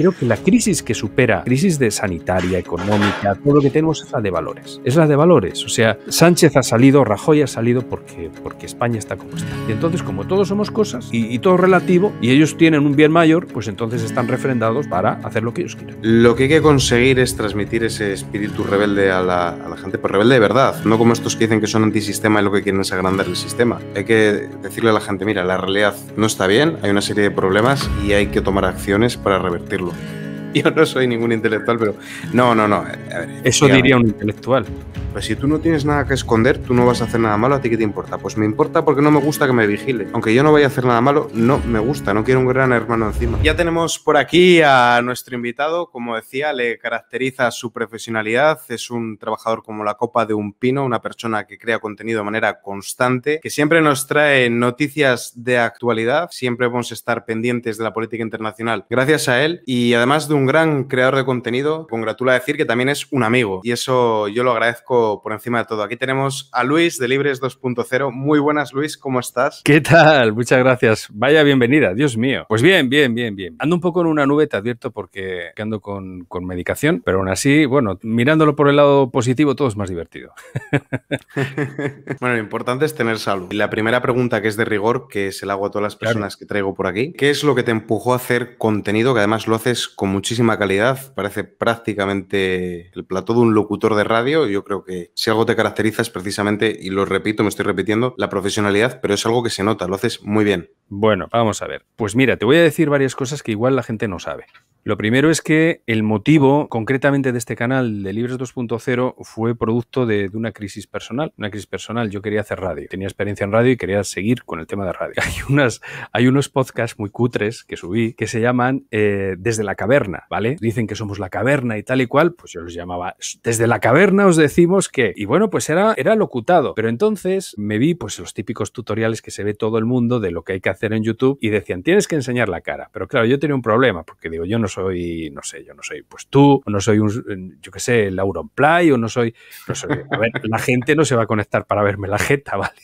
creo que la crisis que supera, crisis de sanitaria, económica, todo lo que tenemos es la de valores. Es la de valores. O sea, Sánchez ha salido, Rajoy ha salido porque, porque España está como está. Y entonces, como todos somos cosas y, todo relativo, y ellos tienen un bien mayor, pues entonces están refrendados para hacer lo que ellos quieran. Lo que hay que conseguir es transmitir ese espíritu rebelde a la, a la gente, pero pues rebelde de verdad, no como estos que dicen que son antisistema y lo que quieren es agrandar el sistema. Hay que decirle a la gente, mira, la realidad no está bien, hay una serie de problemas y hay que tomar acciones para revertirlo. problem. yo no soy ningún intelectual, pero no, no, no. Eh, Eso diría un intelectual. Pues si tú no tienes nada que esconder, tú no vas a hacer nada malo, ¿a ti qué te importa? Pues me importa porque no me gusta que me vigile. Aunque yo no vaya a hacer nada malo, no me gusta, no quiero un gran hermano encima. Ya tenemos por aquí a nuestro invitado, como decía, le caracteriza su profesionalidad, es un trabajador como la copa de un pino, una persona que crea contenido de manera constante, que siempre nos trae noticias de actualidad, siempre vamos a estar pendientes de la política internacional gracias a él y además de un un gran creador de contenido, congratula decir que también es un amigo y eso yo lo agradezco por encima de todo. Aquí tenemos a Luis de Libres 2.0. Muy buenas, Luis, ¿cómo estás? ¿Qué tal? Muchas gracias. Vaya bienvenida, Dios mío. Pues bien, bien, bien, bien. Ando un poco en una nube, te advierto, porque ando con, medicación, pero aún así, bueno, mirándolo por el lado positivo, todo es más divertido. bueno, lo importante es tener salud. Y La primera pregunta que es de rigor, que se la hago a todas las personas que traigo por aquí, ¿qué es lo que te empujó a hacer contenido que además lo haces con mucho muchísima calidad, parece prácticamente el plató de un locutor de radio. Yo creo que si algo te caracteriza es precisamente, y lo repito, me estoy repitiendo, la profesionalidad, pero es algo que se nota, lo haces muy bien. Bueno, vamos a ver. Pues mira, te voy a decir varias cosas que igual la gente no sabe. Lo primero es que el motivo concretamente de este canal de Libres 2.0 fue producto de, una crisis personal. Una crisis personal, yo quería hacer radio, tenía experiencia en radio y quería seguir con el tema de radio. Hay, unos podcasts muy cutres que subí que se llaman eh, Desde la Caverna, ¿vale? Dicen que somos la caverna y tal y cual, pues yo los llamaba Desde la Caverna os decimos que... Y bueno, pues era, era locutado, pero entonces me vi pues los típicos tutoriales que se ve todo el mundo de lo que hay que hacer en YouTube y decían, tienes que enseñar la cara. Pero claro, yo tenía un problema porque digo, yo no soy, no sé, yo no soy pues tú, o no soy un, yo qué sé, Lauron Play, o no soy, no soy, a ver, la gente no se va a conectar para verme la jeta, ¿vale?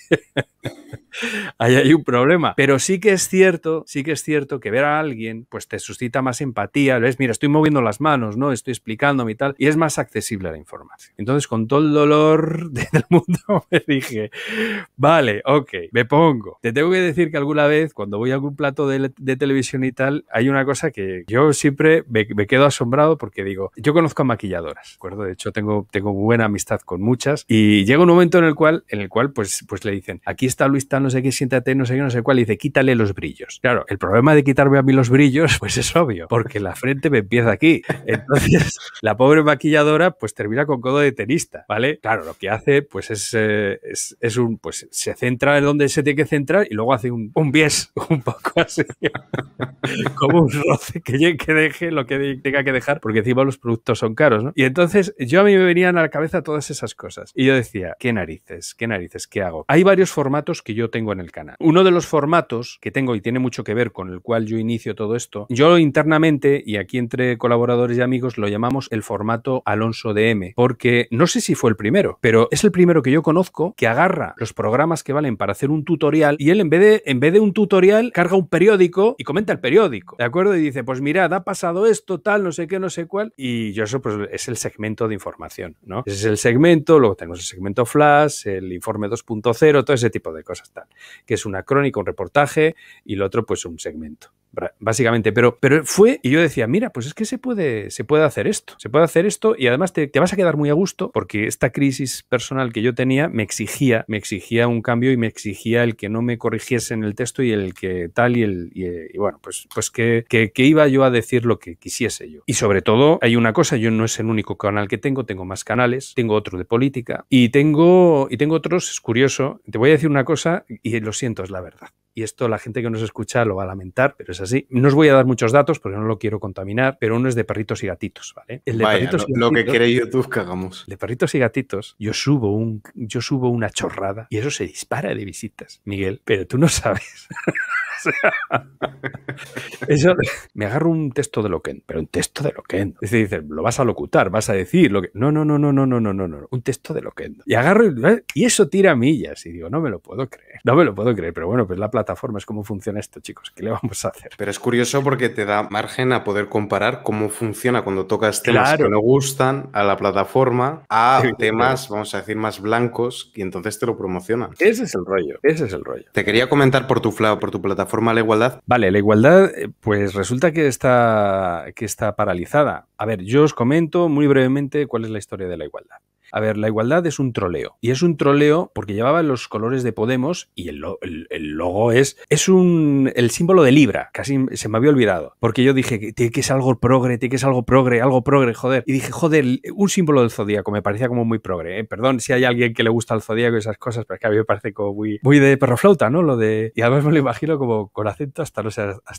ahí hay un problema. Pero sí que es cierto, sí que es cierto que ver a alguien, pues te suscita más empatía. Ves, mira, estoy moviendo las manos, ¿no? Estoy explicándome y tal. Y es más accesible la información. Entonces, con todo el dolor del mundo, me dije, vale, ok, me pongo. Te tengo que decir que alguna vez, cuando voy a algún plato de, televisión y tal, hay una cosa que yo siempre me, quedo asombrado porque digo, yo conozco a maquilladoras, ¿de acuerdo? De hecho, tengo, tengo buena amistad con muchas. Y llega un momento en el cual, en el cual pues, pues le dicen, aquí está Luis Tano no sé qué, siéntate, no sé qué, no sé cuál, y dice, quítale los brillos. Claro, el problema de quitarme a mí los brillos, pues es obvio, porque la frente me empieza aquí. Entonces, la pobre maquilladora, pues termina con codo de tenista, ¿vale? Claro, lo que hace, pues eh, es, es, un, pues se centra en donde se tiene que centrar y luego hace un, un bies, un poco así, como un roce que, que deje lo que tenga que dejar, porque encima los productos son caros, ¿no? Y entonces, yo a mí me venían a la cabeza todas esas cosas. Y yo decía, ¿qué narices? ¿Qué narices? ¿Qué hago? Hay varios formatos que yo tengo en el canal. Uno de los formatos que tengo y tiene mucho que ver con el cual yo inicio todo esto, yo internamente y aquí entre colaboradores y amigos lo llamamos el formato Alonso DM, porque no sé si fue el primero, pero es el primero que yo conozco que agarra los programas que valen para hacer un tutorial y él en vez de, en vez de un tutorial carga un periódico y comenta el periódico, ¿de acuerdo? Y dice, pues mirad, ha pasado esto, tal, no sé qué, no sé cuál, y yo eso pues es el segmento de información, ¿no? Ese es el segmento, luego tenemos el segmento flash, el informe 2.0, todo ese tipo de cosas que es una crónica, un reportaje y lo otro pues un segmento básicamente. Pero, pero fue, y yo decía, mira, pues es que se puede, se puede hacer esto, se puede hacer esto y además te, vas a quedar muy a gusto porque esta crisis personal que yo tenía me exigía, me exigía un cambio y me exigía el que no me corrigiesen el texto y el que tal y el, y, bueno, pues, pues que, iba yo a decir lo que quisiese yo. Y sobre todo, hay una cosa, yo no es el único canal que tengo, tengo más canales, tengo otro de política y tengo, y tengo otros, es curioso, te voy a decir una cosa y lo siento, es la verdad y esto la gente que nos escucha lo va a lamentar, pero es así. No os voy a dar muchos datos porque no lo quiero contaminar, pero uno es de perritos y gatitos, ¿vale? El de perritos y lo, que quiere YouTube que De perritos y gatitos, yo subo, un, yo subo una chorrada y eso se dispara de visitas, Miguel, pero tú no sabes. eso, me agarro un texto de Loquen, pero un texto de Loquen. Es decir, lo vas a locutar, vas a decir lo que. No, no, no, no, no, no, no, no, no. Un texto de Loquen. Y agarro ¿eh? y, eso tira millas. Y digo, no me lo puedo creer. No me lo puedo creer, pero bueno, pues la plataforma es cómo funciona esto, chicos. ¿Qué le vamos a hacer? Pero es curioso porque te da margen a poder comparar cómo funciona cuando tocas temas que no gustan a la plataforma a temas, vamos a decir, más blancos y entonces te lo promocionan. Ese es el rollo. Ese es el rollo. Te quería comentar por tu, por tu plataforma forma La Igualdad? Vale, la igualdad, eh, pues resulta que está, que está paralizada. A ver, yo os comento muy brevemente cuál es la historia de la igualdad. A ver, la igualdad es un troleo. Y es un troleo porque llevaba los colores de Podemos y el, logo es. Es un. el símbolo de Libra. Casi se me había olvidado. Porque yo dije que tiene que ser algo progre, tiene que ser algo progre, algo progre, joder. Y dije, joder, un símbolo del zodíaco. Me parecía como muy progre. ¿eh? Perdón si hay alguien que le gusta el zodíaco y esas cosas, pero es que a mí me parece como muy, de perroflauta, ¿no? Lo de. Y además me lo imagino como con acento hasta,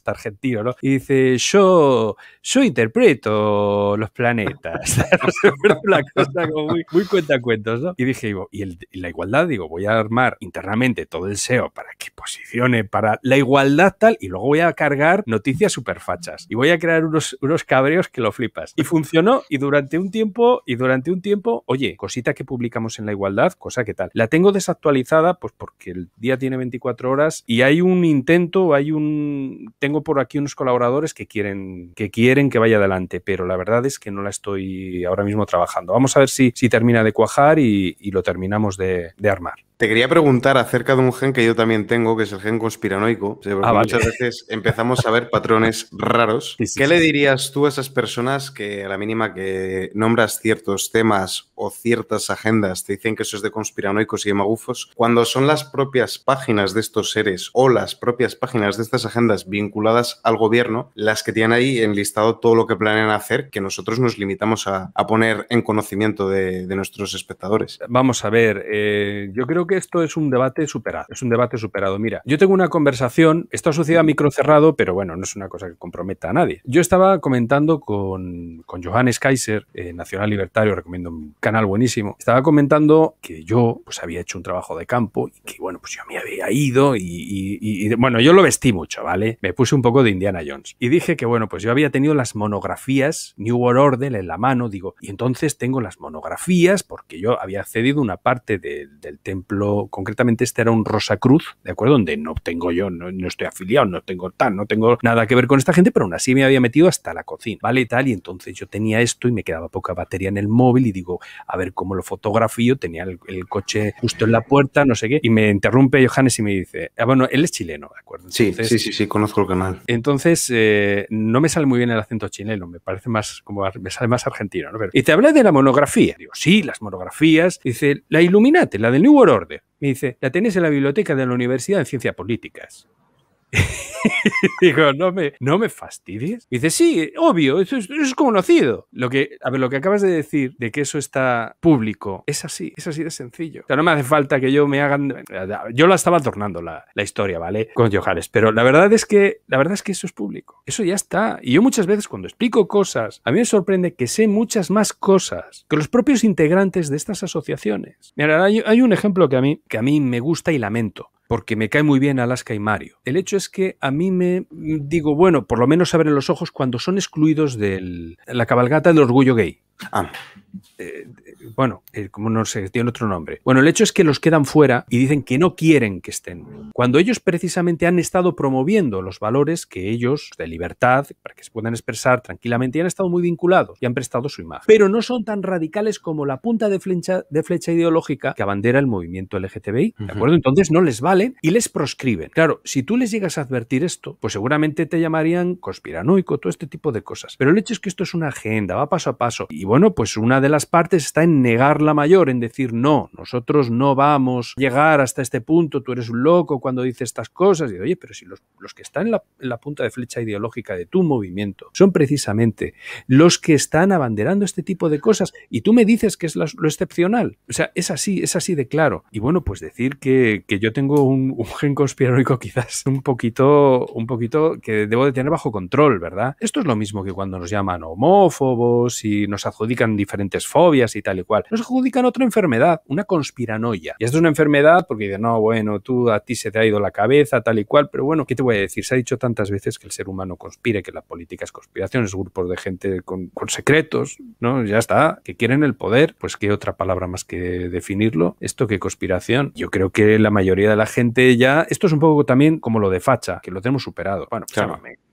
argentino, ¿no? Y dice, yo. interpreto los planetas. cosa muy muy cuentos, ¿no? Y dije, digo, y, la igualdad, digo, voy a armar internamente todo el SEO para que posicione para la igualdad tal, y luego voy a cargar noticias superfachas. Y voy a crear unos, unos cabreos que lo flipas. Y funcionó, y durante un tiempo, y durante un tiempo, oye, cosita que publicamos en la igualdad, cosa que tal. La tengo desactualizada, pues porque el día tiene 24 horas y hay un intento, hay un. Tengo por aquí unos colaboradores que quieren, que quieren que vaya adelante, pero la verdad es que no la estoy ahora mismo trabajando. Vamos a ver si, si termina termina de cuajar y, lo terminamos de armar. Te quería preguntar acerca de un gen que yo también tengo, que es el gen conspiranoico. Porque ah, muchas veces empezamos a ver patrones raros. ¿Qué le dirías tú a esas personas que a la mínima que nombras ciertos temas o ciertas agendas te dicen que eso es de conspiranoicos y de magufos, cuando son las propias páginas de estos seres o las propias páginas de estas agendas vinculadas al gobierno las que tienen ahí enlistado todo lo que planean hacer, que nosotros nos limitamos a, poner en conocimiento de, nuestros espectadores? Vamos a ver, eh, yo creo que que esto es un debate superado. Es un debate superado. Mira, yo tengo una conversación, está asociada a micro cerrado, pero bueno, no es una cosa que comprometa a nadie. Yo estaba comentando con, con Johannes Kaiser, eh, Nacional Libertario, recomiendo un canal buenísimo. Estaba comentando que yo pues había hecho un trabajo de campo y que bueno, pues yo me había ido y, bueno, yo lo vestí mucho, ¿vale? Me puse un poco de Indiana Jones y dije que bueno, pues yo había tenido las monografías New World Order en la mano, digo, y entonces tengo las monografías porque yo había cedido una parte del templo concretamente este era un Rosacruz, ¿de acuerdo? Donde no tengo yo, no, estoy afiliado, no tengo tal, no tengo nada que ver con esta gente, pero aún así me había metido hasta la cocina, ¿vale? Y tal, y entonces yo tenía esto y me quedaba poca batería en el móvil y digo, a ver cómo lo fotografío, tenía el, coche justo en la puerta, no sé qué, y me interrumpe Johannes y me dice, ah, bueno, él es chileno, ¿de acuerdo? sí, sí, sí, sí, conozco el canal. Entonces, eh, no me sale muy bien el acento chileno, me parece más, como me sale más argentino, y te hablé de la monografía, digo, sí, las monografías, dice, la Illuminati, la del New World me dice, la tenés en la biblioteca de la Universidad de Ciencias Políticas. digo, no me, no me fastidies. Y dice, sí, obvio, eso es, conocido. Lo que, a ver, lo que acabas de decir de que eso está público, es así, es así de sencillo. O sea, no me hace falta que yo me hagan. Yo la estaba tornando la, historia, ¿vale? Con Johannes, pero la verdad es que, la verdad es que eso es público. Eso ya está. Y yo muchas veces cuando explico cosas, a mí me sorprende que sé muchas más cosas que los propios integrantes de estas asociaciones. Mira, hay, un ejemplo que a mí, que a mí me gusta y lamento porque me cae muy bien Alaska y Mario. El hecho es que a mí me digo, bueno, por lo menos abren los ojos cuando son excluidos de la cabalgata del orgullo gay. Ah. Eh, bueno, eh, como no sé, tiene otro nombre. Bueno, el hecho es que los quedan fuera y dicen que no quieren que estén, cuando ellos precisamente han estado promoviendo los valores que ellos, de libertad, para que se puedan expresar tranquilamente, han estado muy vinculados y han prestado su imagen. Pero no son tan radicales como la punta de flecha, ideológica que abandera el movimiento LGTBI, ¿de acuerdo? Entonces no les vale y les proscriben. Claro, si tú les llegas a advertir esto, pues seguramente te llamarían conspiranoico, todo este tipo de cosas. Pero el hecho es que esto es una agenda, va paso a paso. Y bueno, pues una de las partes está en negar la mayor, en decir, no, nosotros no vamos a llegar hasta este punto, tú eres un loco cuando dices estas cosas. Y oye, pero si los, que están en la, punta de flecha ideológica de tu movimiento son precisamente los que están abanderando este tipo de cosas y tú me dices que es lo excepcional. O sea, es así, es así de claro. Y bueno, pues decir que, yo tengo un, gen conspiranoico quizás un poquito, un poquito que debo de tener bajo control, ¿verdad? Esto es lo mismo que cuando nos llaman homófobos y nos adjudican diferentes fobias y tal no cual. Nos adjudican otra enfermedad, una conspiranoia. Y esto es una enfermedad porque dicen, no, bueno, tú a ti se te ha ido la cabeza, tal y cual, pero bueno, ¿qué te voy a decir? Se ha dicho tantas veces que el ser humano conspire, que la política es conspiración, es grupos de gente con, secretos, ¿no? Ya está, que quieren el poder, pues qué otra palabra más que definirlo, esto que conspiración. Yo creo que la mayoría de la gente ya, esto es un poco también como lo de facha, que lo tenemos superado. Bueno, pues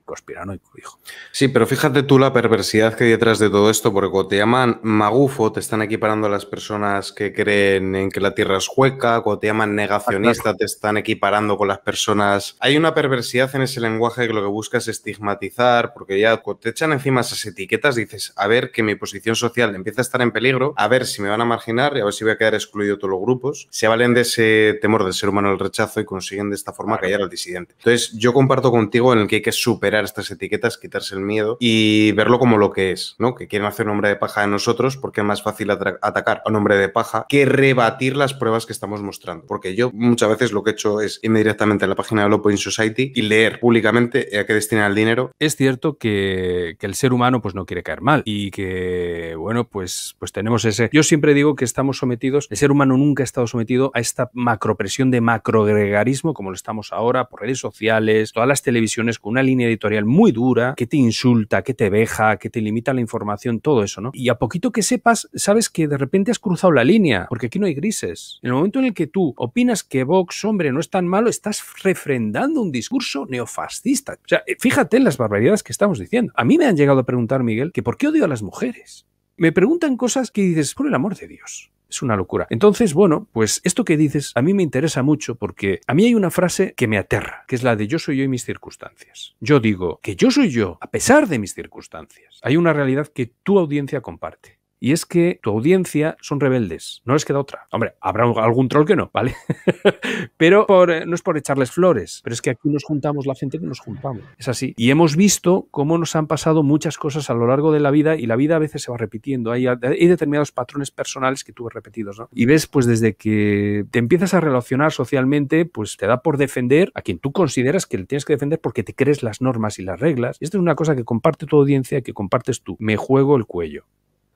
conspiranoico, hijo. Sí, pero fíjate tú la perversidad que hay detrás de todo esto, porque cuando te llaman magufo, te están equiparando a las personas que creen en que la Tierra es hueca, cuando te llaman negacionista, ah, te están equiparando con las personas. Hay una perversidad en ese lenguaje que lo que busca es estigmatizar, porque ya cuando te echan encima esas etiquetas, dices, a ver que mi posición social empieza a estar en peligro, a ver si me van a marginar y a ver si voy a quedar excluido de todos los grupos. Se valen de ese temor del ser humano al rechazo y consiguen de esta forma callar al disidente. Entonces, yo comparto contigo en el que hay que superar estas etiquetas, quitarse el miedo y verlo como lo que es, ¿no? Que quieren hacer nombre de paja de nosotros porque es más fácil atacar a nombre de paja que rebatir las pruebas que estamos mostrando. Porque yo muchas veces lo que he hecho es irme directamente a la página de Open Society y leer públicamente a qué destina el dinero. Es cierto que, que el ser humano pues no quiere caer mal y que, bueno, pues, pues tenemos ese... Yo siempre digo que estamos sometidos, el ser humano nunca ha estado sometido a esta macropresión de macrogregarismo como lo estamos ahora por redes sociales, todas las televisiones con una línea editorial muy dura, que te insulta, que te veja, que te limita la información, todo eso, ¿no? Y a poquito que sepas, sabes que de repente has cruzado la línea, porque aquí no hay grises. En el momento en el que tú opinas que Vox, hombre, no es tan malo, estás refrendando un discurso neofascista. O sea, fíjate en las barbaridades que estamos diciendo. A mí me han llegado a preguntar, Miguel, que por qué odio a las mujeres me preguntan cosas que dices, por el amor de Dios. Es una locura. Entonces, bueno, pues esto que dices a mí me interesa mucho porque a mí hay una frase que me aterra, que es la de yo soy yo y mis circunstancias. Yo digo que yo soy yo a pesar de mis circunstancias. Hay una realidad que tu audiencia comparte. Y es que tu audiencia son rebeldes, no les queda otra. Hombre, habrá algún troll que no, ¿vale? pero eh, no es por echarles flores, pero es que aquí nos juntamos la gente que nos juntamos. Es así. Y hemos visto cómo nos han pasado muchas cosas a lo largo de la vida y la vida a veces se va repitiendo. Hay, hay determinados patrones personales que tú repetidos, ¿no? Y ves, pues desde que te empiezas a relacionar socialmente, pues te da por defender a quien tú consideras que le tienes que defender porque te crees las normas y las reglas. Y esto es una cosa que comparte tu audiencia, que compartes tú. Me juego el cuello.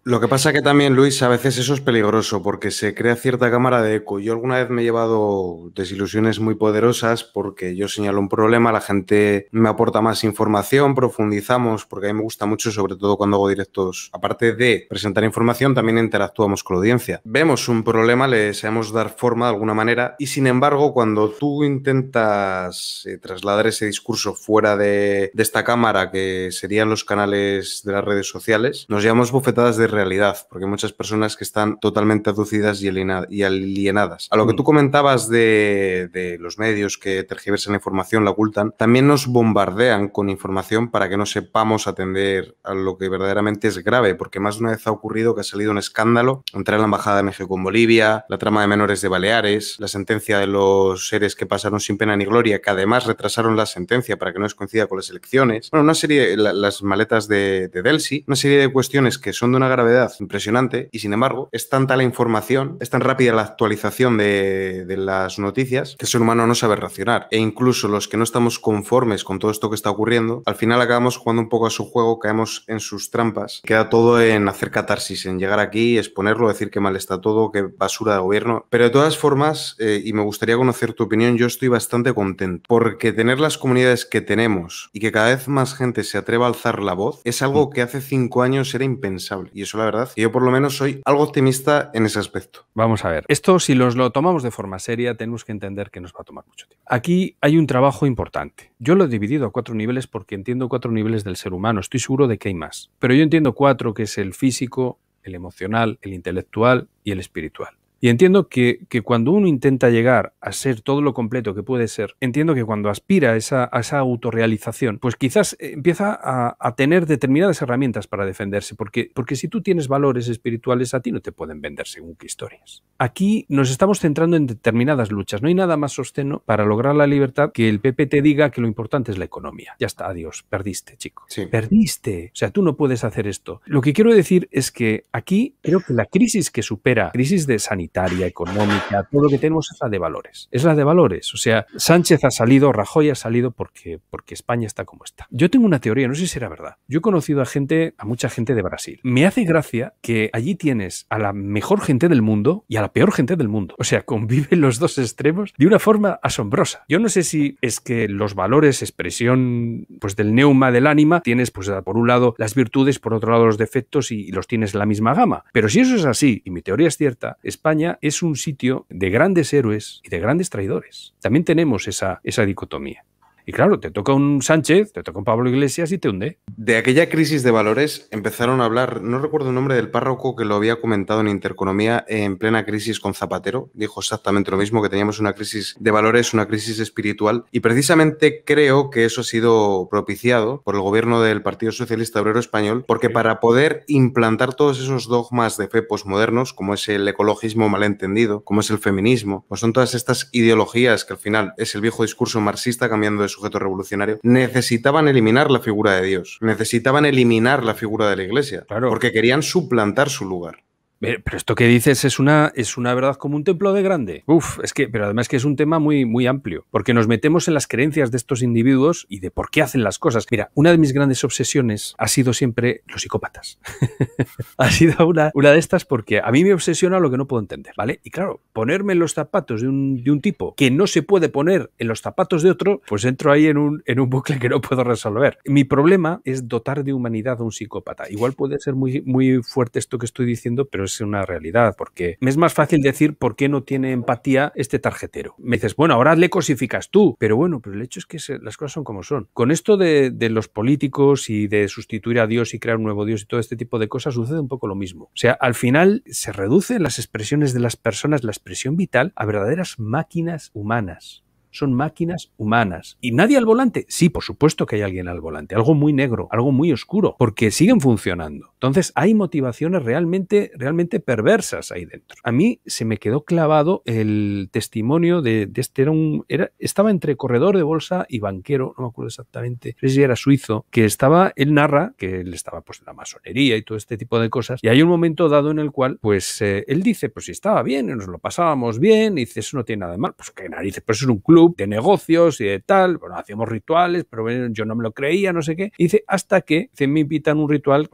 Lo que pasa que también, Luis, a veces eso es peligroso porque se crea cierta cámara de eco. Yo alguna vez me he llevado desilusiones muy poderosas porque yo señalo un problema, la gente me aporta más información, profundizamos, porque a mí me gusta mucho, sobre todo cuando hago directos. Aparte de presentar información, también interactuamos con la audiencia. Vemos un problema, le deseamos dar forma de alguna manera y sin embargo, cuando tú intentas eh, trasladar ese discurso fuera de, de esta cámara, que serían los canales de las redes sociales, nos llevamos bofetadas de realidad, porque hay muchas personas que están totalmente aducidas y alienadas. A lo que mm. tú comentabas de, los medios que tergiversan la información, la ocultan, también nos bombardean con información para que no sepamos atender a lo que verdaderamente es grave, porque más de una vez ha ocurrido que ha salido un escándalo entre la Embajada de México en Bolivia, la trama de menores de Baleares, la sentencia de los seres que pasaron sin pena ni gloria, que además retrasaron la sentencia para que no les coincida con las elecciones. Bueno, una serie, las maletas de, de Delsi, una serie de cuestiones que son de una gran gravedad impresionante y sin embargo es tanta la información, es tan rápida la actualización de, las noticias que el ser humano no sabe racionar. E incluso los que no estamos conformes con todo esto que está ocurriendo, al final acabamos jugando un poco a su juego, caemos en sus trampas. Queda todo en hacer catarsis, en llegar aquí, exponerlo, decir que mal está todo, que basura de gobierno. Pero de todas formas, eh, y me gustaría conocer tu opinión, yo estoy bastante contento porque tener las comunidades que tenemos y que cada vez más gente se atreva a alzar la voz es algo que hace cinco años era impensable. Y la verdad. Y yo por lo menos soy algo optimista en ese aspecto. Vamos a ver, esto si los lo tomamos de forma seria, tenemos que entender que nos va a tomar mucho tiempo. Aquí hay un trabajo importante. Yo lo he dividido a cuatro niveles porque entiendo cuatro niveles del ser humano. Estoy seguro de que hay más. Pero yo entiendo cuatro, que es el físico, el emocional, el intelectual y el espiritual. Y entiendo que, cuando uno intenta llegar a ser todo lo completo que puede ser, entiendo que cuando aspira a esa, autorrealización, pues quizás empieza a, tener determinadas herramientas para defenderse, porque, porque si tú tienes valores espirituales a ti no te pueden vender según qué historias. Aquí nos estamos centrando en determinadas luchas, no hay nada más sosteno para lograr la libertad que el PP te diga que lo importante es la economía. Ya está, adiós, perdiste, chico. Perdiste, o sea, tú no puedes hacer esto. Lo que quiero decir es que aquí creo que la crisis que supera, crisis de sanidad, económica, todo lo que tenemos es la de valores. Es la de valores. O sea, Sánchez ha salido, Rajoy ha salido porque, porque España está como está. Yo tengo una teoría, no sé si será verdad. Yo he conocido a gente, a mucha gente de Brasil. Me hace gracia que allí tienes a la mejor gente del mundo y a la peor gente del mundo. O sea, conviven los dos extremos de una forma asombrosa. Yo no sé si es que los valores, expresión pues del neuma del ánima, tienes pues por un lado las virtudes, por otro lado los defectos y, y los tienes en la misma gama. Pero si eso es así, y mi teoría es cierta, España es un sitio de grandes héroes y de grandes traidores. También tenemos esa, esa dicotomía. Y claro, te toca un Sánchez, te toca un Pablo Iglesias y te hunde. De aquella crisis de valores empezaron a hablar, no recuerdo el nombre del párroco que lo había comentado en Interconomía en plena crisis con Zapatero, dijo exactamente lo mismo, que teníamos una crisis de valores, una crisis espiritual, y precisamente creo que eso ha sido propiciado por el gobierno del Partido Socialista Obrero Español, porque para poder implantar todos esos dogmas de fe posmodernos, como es el ecologismo malentendido, como es el feminismo, pues son todas estas ideologías que al final es el viejo discurso marxista cambiando de su revolucionario, necesitaban eliminar la figura de Dios, necesitaban eliminar la figura de la Iglesia, porque querían suplantar su lugar. Pero esto que dices es una, es una verdad como un templo de grande. Uf, es que, pero además que es un tema muy, muy amplio, porque nos metemos en las creencias de estos individuos y de por qué hacen las cosas. Mira, una de mis grandes obsesiones ha sido siempre los psicópatas. ha sido una, una de estas porque a mí me obsesiona lo que no puedo entender, ¿vale? Y claro, ponerme en los zapatos de un, de un tipo que no se puede poner en los zapatos de otro, pues entro ahí en un, en un bucle que no puedo resolver. Mi problema es dotar de humanidad a un psicópata. Igual puede ser muy, muy fuerte esto que estoy diciendo, pero es una realidad, porque me es más fácil decir por qué no tiene empatía este tarjetero. Me dices, bueno, ahora le cosificas tú, pero bueno, pero el hecho es que las cosas son como son. Con esto de, de los políticos y de sustituir a Dios y crear un nuevo Dios y todo este tipo de cosas, sucede un poco lo mismo. O sea, al final se reducen las expresiones de las personas, la expresión vital, a verdaderas máquinas humanas son máquinas humanas. ¿Y nadie al volante? Sí, por supuesto que hay alguien al volante, algo muy negro, algo muy oscuro, porque siguen funcionando. Entonces, hay motivaciones realmente, realmente perversas ahí dentro. A mí se me quedó clavado el testimonio de, este, era estaba entre corredor de bolsa y banquero, no me acuerdo exactamente, no sé si era suizo, que estaba, él narra que él estaba pues en la masonería y todo este tipo de cosas, y hay un momento dado en el cual, pues, eh, él dice, pues si estaba bien, nos lo pasábamos bien, y dice, eso no tiene nada de mal, pues qué narices, pues es un club de negocios y de tal, bueno, hacíamos rituales, pero yo no me lo creía, no sé qué. dice, hasta que se me invitan un ritual,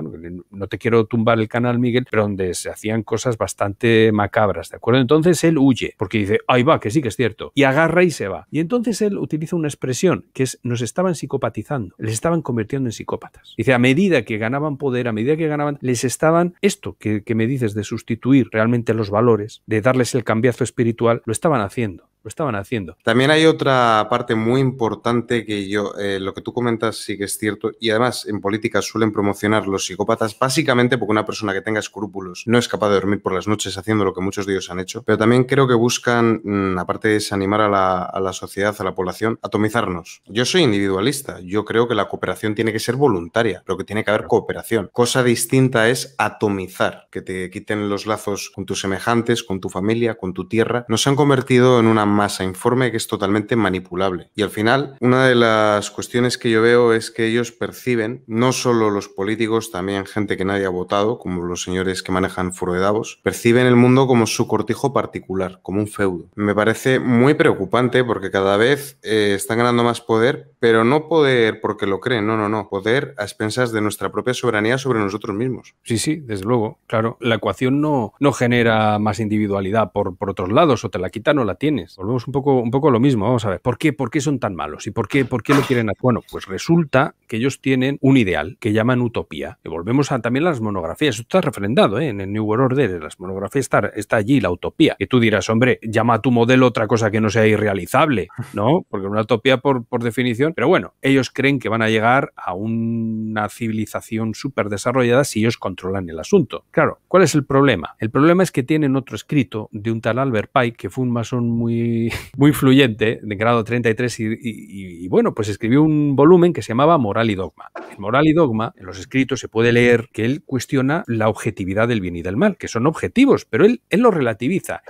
no te quiero tumbar el canal, Miguel, pero donde se hacían cosas bastante macabras, ¿de acuerdo? Entonces él huye, porque dice, ahí va, que sí que es cierto, y agarra y se va. Y entonces él utiliza una expresión que es, nos estaban psicopatizando, les estaban convirtiendo en psicópatas. Dice, a medida que ganaban poder, a medida que ganaban, les estaban, esto que, que me dices de sustituir realmente los valores, de darles el cambiazo espiritual, lo estaban haciendo lo estaban haciendo. También hay otra parte muy importante que yo, eh, lo que tú comentas sí que es cierto, y además en política suelen promocionar los psicópatas, básicamente porque una persona que tenga escrúpulos no es capaz de dormir por las noches haciendo lo que muchos de ellos han hecho, pero también creo que buscan, mm, aparte de desanimar a la, sociedad, a la población, atomizarnos. Yo soy individualista, yo creo que la cooperación tiene que ser voluntaria, pero que tiene que haber cooperación. Cosa distinta es atomizar, que te quiten los lazos con tus semejantes, con tu familia, con tu tierra. Nos han convertido en una masa informe que es totalmente manipulable. Y al final, una de las cuestiones que yo veo es que ellos perciben, no solo los políticos, también gente que nadie ha votado, como los señores que manejan Foro de Davos, perciben el mundo como su cortijo particular, como un feudo. Me parece muy preocupante porque cada vez eh, están ganando más poder, pero no poder porque lo creen, no, no, no, poder a expensas de nuestra propia soberanía sobre nosotros mismos. Sí, sí, desde luego, claro. La ecuación no, no genera más individualidad por, por otros lados, o te la quita o la tienes volvemos un poco, un poco a lo mismo. Vamos a ver, ¿por qué, por qué son tan malos? ¿Y por qué, por qué lo quieren hacer? Bueno, pues resulta que ellos tienen un ideal que llaman utopía. Y volvemos a también a las monografías. Esto está refrendado ¿eh? en el New World Order, las monografías está, está allí la utopía. Y tú dirás, hombre, llama a tu modelo otra cosa que no sea irrealizable, ¿no? Porque una utopía por, por definición. Pero bueno, ellos creen que van a llegar a una civilización súper desarrollada si ellos controlan el asunto. Claro, ¿cuál es el problema? El problema es que tienen otro escrito de un tal Albert Pike, que fue un masón muy muy, fluyente, influyente, de grado 33, y, y, bueno, pues escribió un volumen que se llamaba Moral y Dogma. En Moral y Dogma, en los escritos se puede leer que él cuestiona la objetividad del bien y del mal, que son objetivos, pero él, él lo relativiza.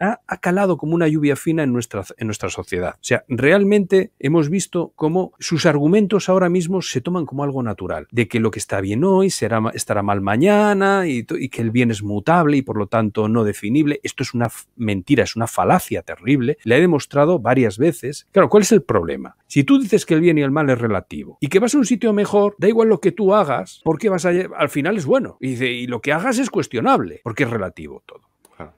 Ha, calado como una lluvia fina en nuestra, en nuestra sociedad. O sea, realmente hemos visto cómo sus argumentos ahora mismo se toman como algo natural, de que lo que está bien hoy será, estará mal mañana y, y que el bien es mutable y por lo tanto no definible. Esto es una mentira, es una falacia terrible, Le he demostrado varias veces. Claro, ¿cuál es el problema? Si tú dices que el bien y el mal es relativo y que vas a un sitio mejor, da igual lo que tú hagas, porque vas a, al final es bueno. y lo que hagas es cuestionable, porque es relativo todo.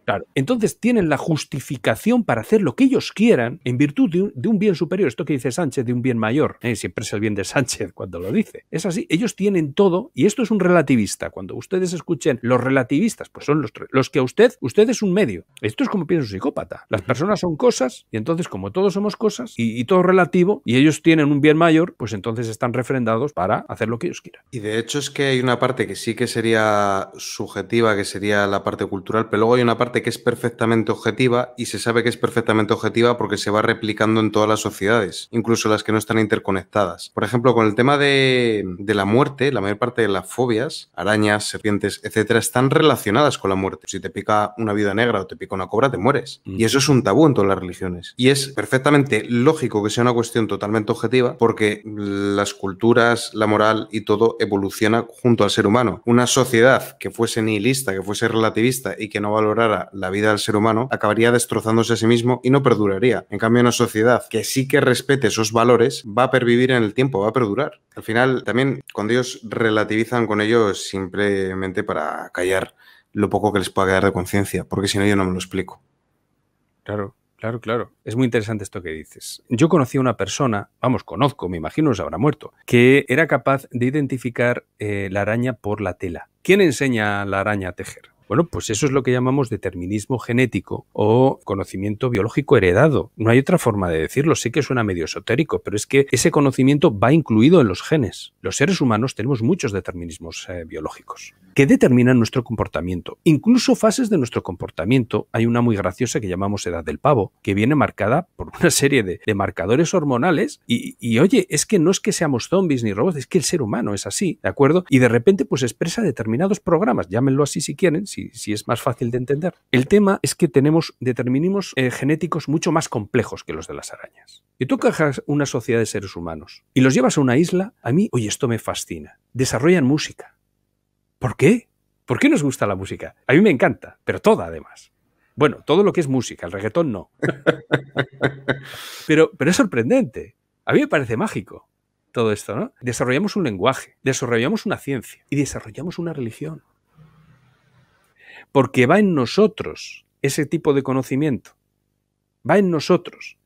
Claro. Entonces tienen la justificación para hacer lo que ellos quieran en virtud de un, bien superior. Esto que dice Sánchez, de un bien mayor. Eh, siempre es el bien de Sánchez cuando lo dice. Es así. Ellos tienen todo y esto es un relativista. Cuando ustedes escuchen los relativistas, pues son los, los que a usted, usted es un medio. Esto es como piensa un psicópata. Las personas son cosas y entonces como todos somos cosas y, y todo relativo y ellos tienen un bien mayor, pues entonces están refrendados para hacer lo que ellos quieran. Y de hecho es que hay una parte que sí que sería subjetiva, que sería la parte cultural, pero luego hay una parte que es perfectamente objetiva y se sabe que es perfectamente objetiva porque se va replicando en todas las sociedades, incluso las que no están interconectadas. Por ejemplo, con el tema de, de la muerte, la mayor parte de las fobias, arañas, serpientes, etcétera, están relacionadas con la muerte. Si te pica una vida negra o te pica una cobra, te mueres. Mm. Y eso es un tabú en todas las religiones. Y es perfectamente lógico que sea una cuestión totalmente objetiva porque las culturas, la moral y todo evoluciona junto al ser humano. Una sociedad que fuese nihilista, que fuese relativista y que no valora la vida del ser humano, acabaría destrozándose a sí mismo y no perduraría. En cambio, una sociedad que sí que respete esos valores va a pervivir en el tiempo, va a perdurar. Al final, también cuando ellos relativizan con ellos simplemente para callar lo poco que les pueda quedar de conciencia, porque si no yo no me lo explico. Claro, Claro, claro. Es muy interesante esto que dices. Yo conocí a una persona, vamos, conozco, me imagino se habrá muerto, que era capaz de identificar eh, la araña por la tela. ¿Quién enseña a la araña a tejer? Bueno, pues eso es lo que llamamos determinismo genético o conocimiento biológico heredado. No hay otra forma de decirlo, sé que suena medio esotérico, pero es que ese conocimiento va incluido en los genes. Los seres humanos tenemos muchos determinismos eh, biológicos que determinan nuestro comportamiento. Incluso fases de nuestro comportamiento, hay una muy graciosa que llamamos edad del pavo, que viene marcada por una serie de, marcadores hormonales y, oye, es que no es que seamos zombies ni robots, es que el ser humano es así, ¿de acuerdo? Y de repente pues expresa determinados programas, llámenlo así si quieren, si, es más fácil de entender. El tema es que tenemos determinismos eh, genéticos mucho más complejos que los de las arañas. Y tú cajas una sociedad de seres humanos y los llevas a una isla, a mí, oye, esto me fascina. Desarrollan música. ¿Por qué? ¿Por qué nos gusta la música? A mí me encanta, pero toda además. Bueno, todo lo que es música, el reggaetón no. Pero, pero es sorprendente. A mí me parece mágico todo esto, ¿no? Desarrollamos un lenguaje, desarrollamos una ciencia y desarrollamos una religión porque va en nosotros ese tipo de conocimiento. Va en nosotros.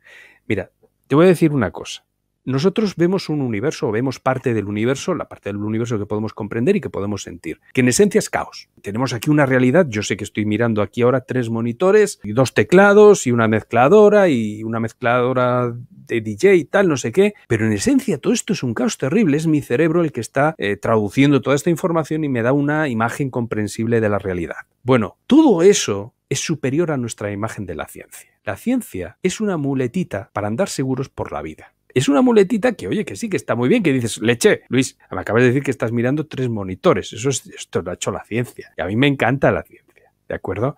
Mira, te voy a decir una cosa nosotros vemos un universo o vemos parte del universo, la parte del universo que podemos comprender y que podemos sentir, que en esencia es caos. Tenemos aquí una realidad, yo sé que estoy mirando aquí ahora tres monitores y dos teclados y una mezcladora y una mezcladora de DJ y tal, no sé qué, pero en esencia todo esto es un caos terrible, es mi cerebro el que está eh, traduciendo toda esta información y me da una imagen comprensible de la realidad. Bueno, todo eso es superior a nuestra imagen de la ciencia. La ciencia es una muletita para andar seguros por la vida. Es una muletita que, oye, que sí, que está muy bien, que dices, leche, Luis, me acabas de decir que estás mirando tres monitores. Eso es, esto lo ha hecho la ciencia. Y a mí me encanta la ciencia, ¿de acuerdo?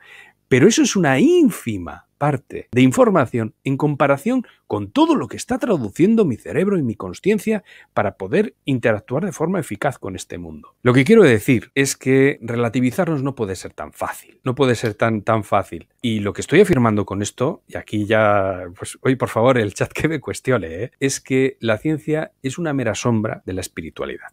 Pero eso es una ínfima parte de información en comparación con todo lo que está traduciendo mi cerebro y mi conciencia para poder interactuar de forma eficaz con este mundo. Lo que quiero decir es que relativizarnos no puede ser tan fácil, no puede ser tan, tan fácil. Y lo que estoy afirmando con esto, y aquí ya, pues hoy por favor el chat que me cuestione, ¿eh? es que la ciencia es una mera sombra de la espiritualidad,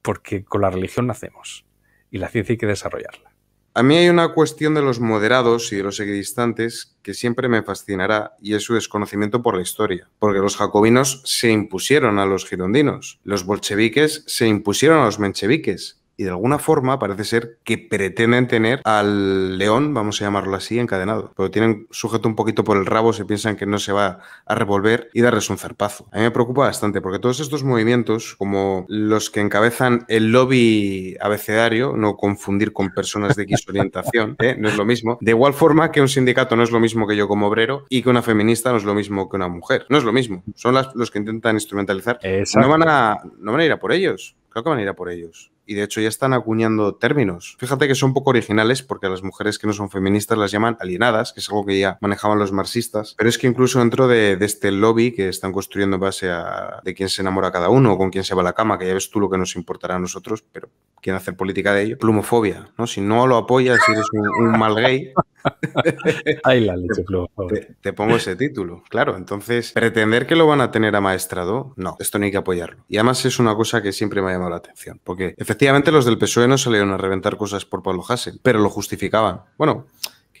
porque con la religión nacemos y la ciencia hay que desarrollarla. A mí hay una cuestión de los moderados y de los equidistantes que siempre me fascinará y es su desconocimiento por la historia, porque los jacobinos se impusieron a los girondinos, los bolcheviques se impusieron a los mencheviques, y de alguna forma parece ser que pretenden tener al león, vamos a llamarlo así, encadenado. Pero tienen sujeto un poquito por el rabo, se piensan que no se va a revolver y darles un zarpazo. A mí me preocupa bastante porque todos estos movimientos, como los que encabezan el lobby abecedario, no confundir con personas de X orientación, ¿eh? no es lo mismo. De igual forma que un sindicato no es lo mismo que yo como obrero y que una feminista no es lo mismo que una mujer. No es lo mismo. Son las, los que intentan instrumentalizar. van, a, no van a ir a por ellos. Creo que van a ir a por ellos. Y de hecho ya están acuñando términos. Fíjate que son poco originales porque a las mujeres que no son feministas las llaman alienadas, que es algo que ya manejaban los marxistas. Pero es que incluso dentro de, este lobby que están construyendo en base a de quién se enamora cada uno, con quién se va a la cama, que ya ves tú lo que nos importará a nosotros, pero ¿quién hacer política de ello. Plumofobia, ¿no? Si no lo apoyas, si eres un, un mal gay, Ay, la leche, Te, pongo ese título, claro. Entonces, pretender que lo van a tener amaestrado, no, esto no hay que apoyarlo. Y además es una cosa que siempre me ha llamado la atención, porque efectivamente los del PSOE no salieron a reventar cosas por Pablo Hassel, pero lo justificaban. Bueno,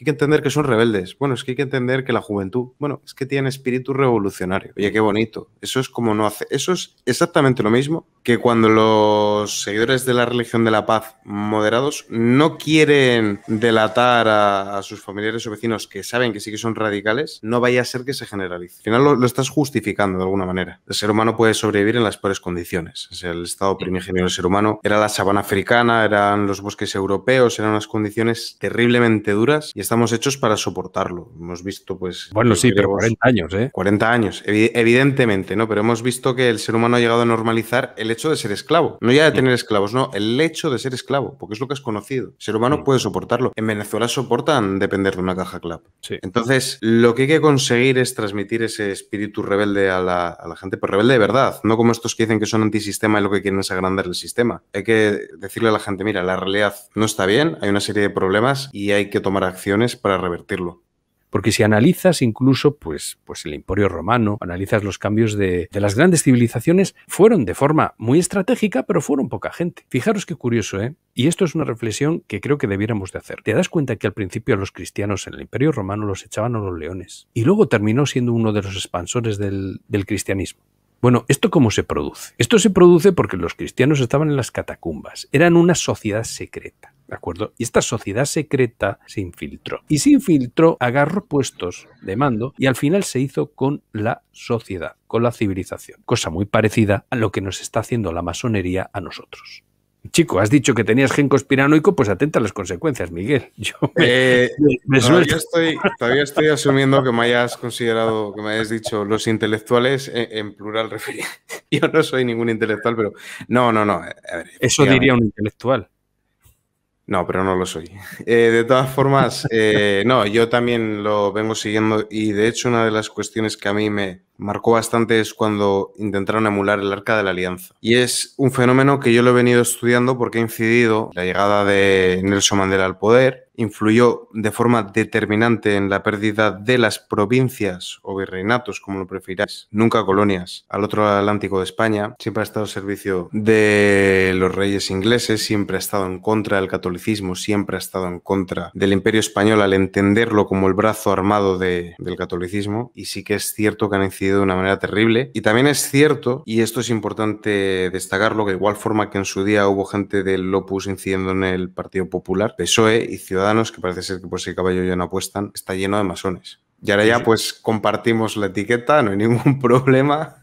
que entender que son rebeldes. Bueno, es que hay que entender que la juventud, bueno, es que tiene espíritu revolucionario. Oye, qué bonito. Eso es como no hace. Eso es exactamente lo mismo que cuando los seguidores de la religión de la paz moderados no quieren delatar a, sus familiares o vecinos que saben que sí que son radicales, no vaya a ser que se generalice. Al final lo, estás justificando de alguna manera. El ser humano puede sobrevivir en las peores condiciones. O el estado primigenio del ser humano era la sabana africana, eran los bosques europeos, eran unas condiciones terriblemente duras y estamos hechos para soportarlo. Hemos visto, pues. Bueno, sí, pero 40 años, ¿eh? 40 años, evidentemente, ¿no? Pero hemos visto que el ser humano ha llegado a normalizar el hecho de ser esclavo. No ya de tener esclavos, no, el hecho de ser esclavo, porque es lo que has conocido. El ser humano puede soportarlo. En Venezuela soportan depender de una caja clap. Entonces, lo que hay que conseguir es transmitir ese espíritu rebelde a la, a la gente, pero rebelde de verdad, no como estos que dicen que son antisistema y lo que quieren es agrandar el sistema. Hay que decirle a la gente, mira, la realidad no está bien, hay una serie de problemas y hay que tomar acciones para revertirlo. Porque si analizas incluso pues, pues el Imperio Romano, analizas los cambios de, de, las grandes civilizaciones, fueron de forma muy estratégica, pero fueron poca gente. Fijaros qué curioso, ¿eh? Y esto es una reflexión que creo que debiéramos de hacer. Te das cuenta que al principio a los cristianos en el Imperio Romano los echaban a los leones, y luego terminó siendo uno de los expansores del, del cristianismo. Bueno, ¿esto cómo se produce? Esto se produce porque los cristianos estaban en las catacumbas, eran una sociedad secreta. ¿De acuerdo? Y esta sociedad secreta se infiltró. Y se infiltró, agarró puestos de mando y al final se hizo con la sociedad, con la civilización. Cosa muy parecida a lo que nos está haciendo la masonería a nosotros. Chico, has dicho que tenías gen conspiranoico, pues atenta a las consecuencias, Miguel. Yo eh, estoy, todavía estoy asumiendo que me hayas considerado, que me hayas dicho los intelectuales en, plural Yo no soy ningún intelectual, pero no, no, no. Eh, Eso diría un intelectual. No, pero no lo soy. Eh, de todas formas, eh, no, yo también lo vengo siguiendo y de hecho una de las cuestiones que a mí me marcó bastante es cuando intentaron emular el Arca de la Alianza. Y es un fenómeno que yo lo he venido estudiando porque ha incidido la llegada de Nelson Mandela al poder influyó de forma determinante en la pérdida de las provincias o virreinatos, como lo prefiráis, nunca colonias, al otro Atlántico de España. Siempre ha estado al servicio de los reyes ingleses, siempre ha estado en contra del catolicismo, siempre ha estado en contra del imperio español al entenderlo como el brazo armado del catolicismo. Y sí que es cierto que han incidido de una manera terrible. Y también es cierto, y esto es importante destacarlo, que de igual forma que en su día hubo gente del Lopus incidiendo en el Partido Popular, PSOE y Ciudadanos que parece ser que por si caballo ya no apuestan, está lleno de masones. Y ahora ya pues compartimos la etiqueta, no hay ningún problema.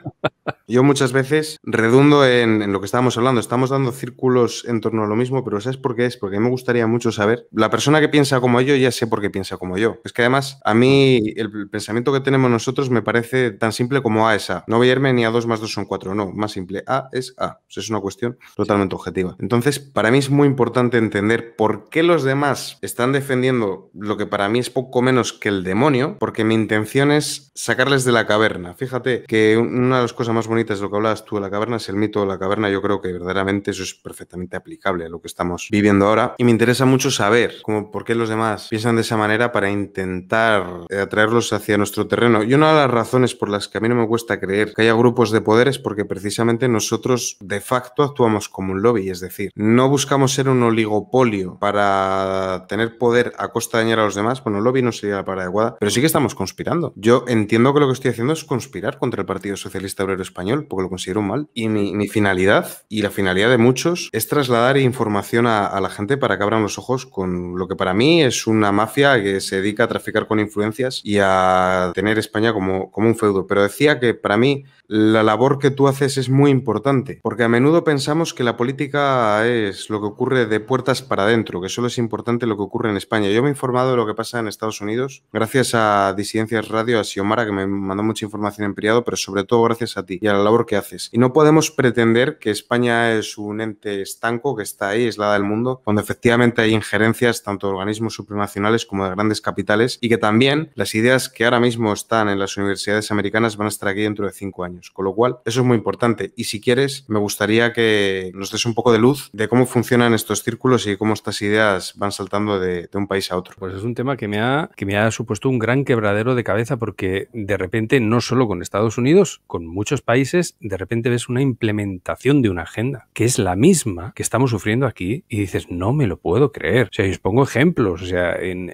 Yo muchas veces redundo en, lo que estábamos hablando. Estamos dando círculos en torno a lo mismo, pero ¿sabes por qué es? Porque me gustaría mucho saber. La persona que piensa como yo ya sé por qué piensa como yo. Es que además, a mí el pensamiento que tenemos nosotros me parece tan simple como A es A. No voy a irme ni a 2 más 2 son 4. No, más simple. A es A. es una cuestión totalmente objetiva. Entonces, para mí es muy importante entender por qué los demás están defendiendo lo que para mí es poco menos que el demonio, porque mi intención es sacarles de la caverna. Fíjate que una de las cosas más bonitas lo que hablabas tú de la caverna es el mito de la caverna. Yo creo que verdaderamente eso es perfectamente aplicable a lo que estamos viviendo ahora. Y me interesa mucho saber cómo, por qué los demás piensan de esa manera para intentar eh, atraerlos hacia nuestro terreno. Y una de las razones por las que a mí no me cuesta creer que haya grupos de poder es porque precisamente nosotros de facto actuamos como un lobby. Es decir, no buscamos ser un oligopolio para tener poder a costa de dañar a los demás. Bueno, lobby no sería la palabra adecuada, pero sí que estamos conspirando. Yo entiendo que lo que estoy haciendo es conspirar contra el Partido Socialista Obrero Español porque lo considero un mal. Y mi, finalidad, y la finalidad de muchos, es trasladar información a, la gente para que abran los ojos con lo que para mí es una mafia que se dedica a traficar con influencias y a tener España como, como un feudo. Pero decía que para mí la labor que tú haces es muy importante, porque a menudo pensamos que la política es lo que ocurre de puertas para adentro, que solo es importante lo que ocurre en España. Yo me he informado de lo que pasa en Estados Unidos, gracias a Disidencias Radio, a Xiomara, que me mandó mucha información en privado, pero sobre todo gracias a ti y a la labor que haces. Y no podemos pretender que España es un ente estanco que está ahí, aislada del mundo, cuando efectivamente hay injerencias tanto de organismos supranacionales como de grandes capitales y que también las ideas que ahora mismo están en las universidades americanas van a estar aquí dentro de cinco años. Con lo cual, eso es muy importante. Y si quieres, me gustaría que nos des un poco de luz de cómo funcionan estos círculos y cómo estas ideas van saltando de, de un país a otro. Pues es un tema que me, ha, que me ha supuesto un gran quebradero de cabeza porque de repente no solo con Estados Unidos, con muchos países de repente ves una implementación de una agenda que es la misma que estamos sufriendo aquí y dices, no me lo puedo creer. O sea, os pongo ejemplos. O sea, en,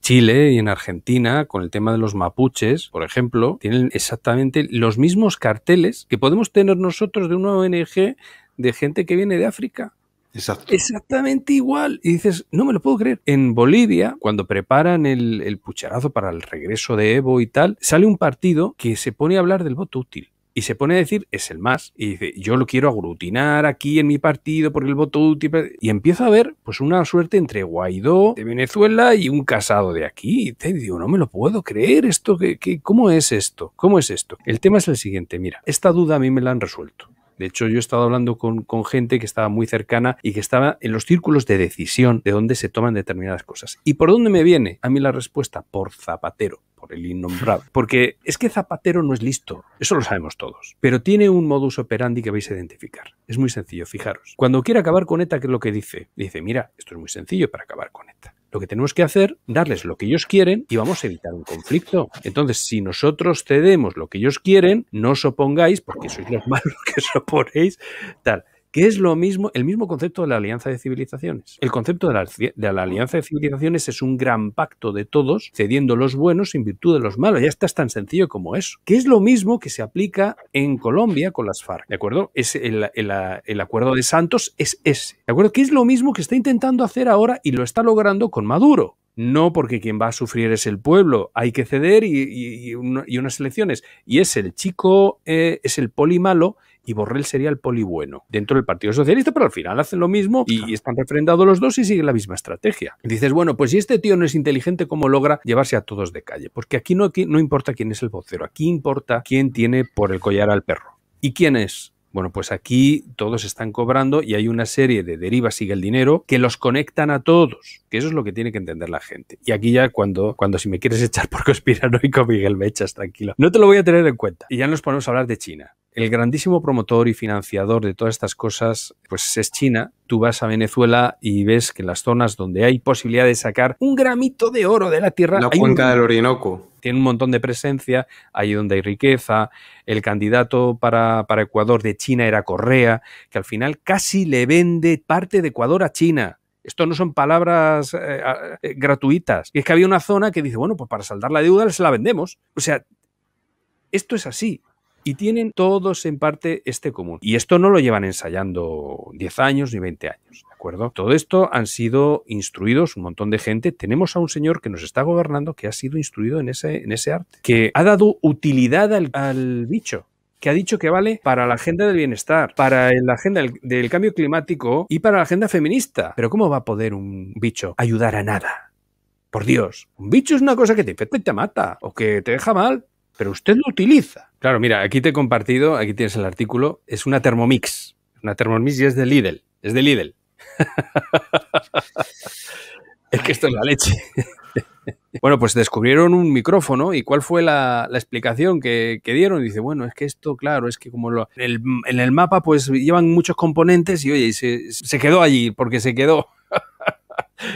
Chile y en Argentina, con el tema de los mapuches, por ejemplo, tienen exactamente los mismos carteles que podemos tener nosotros de una ONG de gente que viene de África. Exactamente igual. Y dices, no me lo puedo creer. En Bolivia, cuando preparan el, el, pucharazo para el regreso de Evo y tal, sale un partido que se pone a hablar del voto útil y se pone a decir es el más. Y dice, yo lo quiero aglutinar aquí en mi partido por el voto útil. Y empieza a ver pues una suerte entre Guaidó de Venezuela y un casado de aquí. Y te digo, no me lo puedo creer esto. ¿Qué, qué, cómo es esto? ¿Cómo es esto? El tema es el siguiente, mira, esta duda a mí me la han resuelto. De hecho, yo he estado hablando con, con, gente que estaba muy cercana y que estaba en los círculos de decisión de dónde se toman determinadas cosas. ¿Y por dónde me viene? A mí la respuesta, por Zapatero por el innombrable. Porque es que Zapatero no es listo, eso lo sabemos todos, pero tiene un modus operandi que vais a identificar. Es muy sencillo, fijaros. Cuando quiere acabar con ETA, ¿qué es lo que dice? Dice, mira, esto es muy sencillo para acabar con ETA. Lo que tenemos que hacer, darles lo que ellos quieren y vamos a evitar un conflicto. Entonces, si nosotros cedemos lo que ellos quieren, no os opongáis, porque sois los malos que os oponéis, tal que es lo mismo, el mismo concepto de la Alianza de Civilizaciones. El concepto de la, Alianza de Civilizaciones es un gran pacto de todos, cediendo los buenos en virtud de los malos. Ya está tan sencillo como eso. Que es lo mismo que se aplica en Colombia con las FARC. ¿De acuerdo? Es el, acuerdo de Santos es ese. ¿De acuerdo? Que es lo mismo que está intentando hacer ahora y lo está logrando con Maduro. No porque quien va a sufrir es el pueblo, hay que ceder y, unas elecciones. Y es el chico, eh, es el poli malo y Borrell sería el polibueno dentro del Partido Socialista, pero al final hacen lo mismo y, están refrendados los dos y siguen la misma estrategia. dices, bueno, pues si este tío no es inteligente, ¿cómo logra llevarse a todos de calle? Porque aquí no, no importa quién es el vocero, aquí importa quién tiene por el collar al perro. ¿Y quién es? Bueno, pues aquí todos están cobrando y hay una serie de derivas sigue el dinero que los conectan a todos, que eso es lo que tiene que entender la gente. Y aquí ya cuando, cuando si me quieres echar por conspiranoico, Miguel, me echas tranquilo. No te lo voy a tener en cuenta. Y ya nos ponemos a hablar de China el grandísimo promotor y financiador de todas estas cosas, pues es China. Tú vas a Venezuela y ves que en las zonas donde hay posibilidad de sacar un gramito de oro de la tierra. La cuenca del Orinoco. Tiene un montón de presencia, ahí donde hay riqueza. El candidato para, Ecuador de China era Correa, que al final casi le vende parte de Ecuador a China. Esto no son palabras eh, eh, gratuitas. Y es que había una zona que dice, bueno, pues para saldar la deuda se la vendemos. O sea, esto es así. Y tienen todos en parte este común. Y esto no lo llevan ensayando 10 años ni 20 años, ¿de acuerdo? Todo esto han sido instruidos un montón de gente. Tenemos a un señor que nos está gobernando que ha sido instruido en ese, en ese arte, que ha dado utilidad al, bicho que ha dicho que vale para la agenda del bienestar, para la agenda del, cambio climático y para la agenda feminista. Pero ¿cómo va a poder un bicho ayudar a nada? Por Dios, un bicho es una cosa que te infecta te mata, o que te deja mal, pero usted lo utiliza. Claro, mira, aquí te he compartido, aquí tienes el artículo, es una Thermomix. Una Thermomix y es de Lidl. Es de Lidl. es que esto es la leche. bueno, pues descubrieron un micrófono y cuál fue la, explicación que, dieron. Dice, bueno, es que esto, claro, es que como lo, en, el, mapa pues llevan muchos componentes y oye, se quedó allí porque se quedó.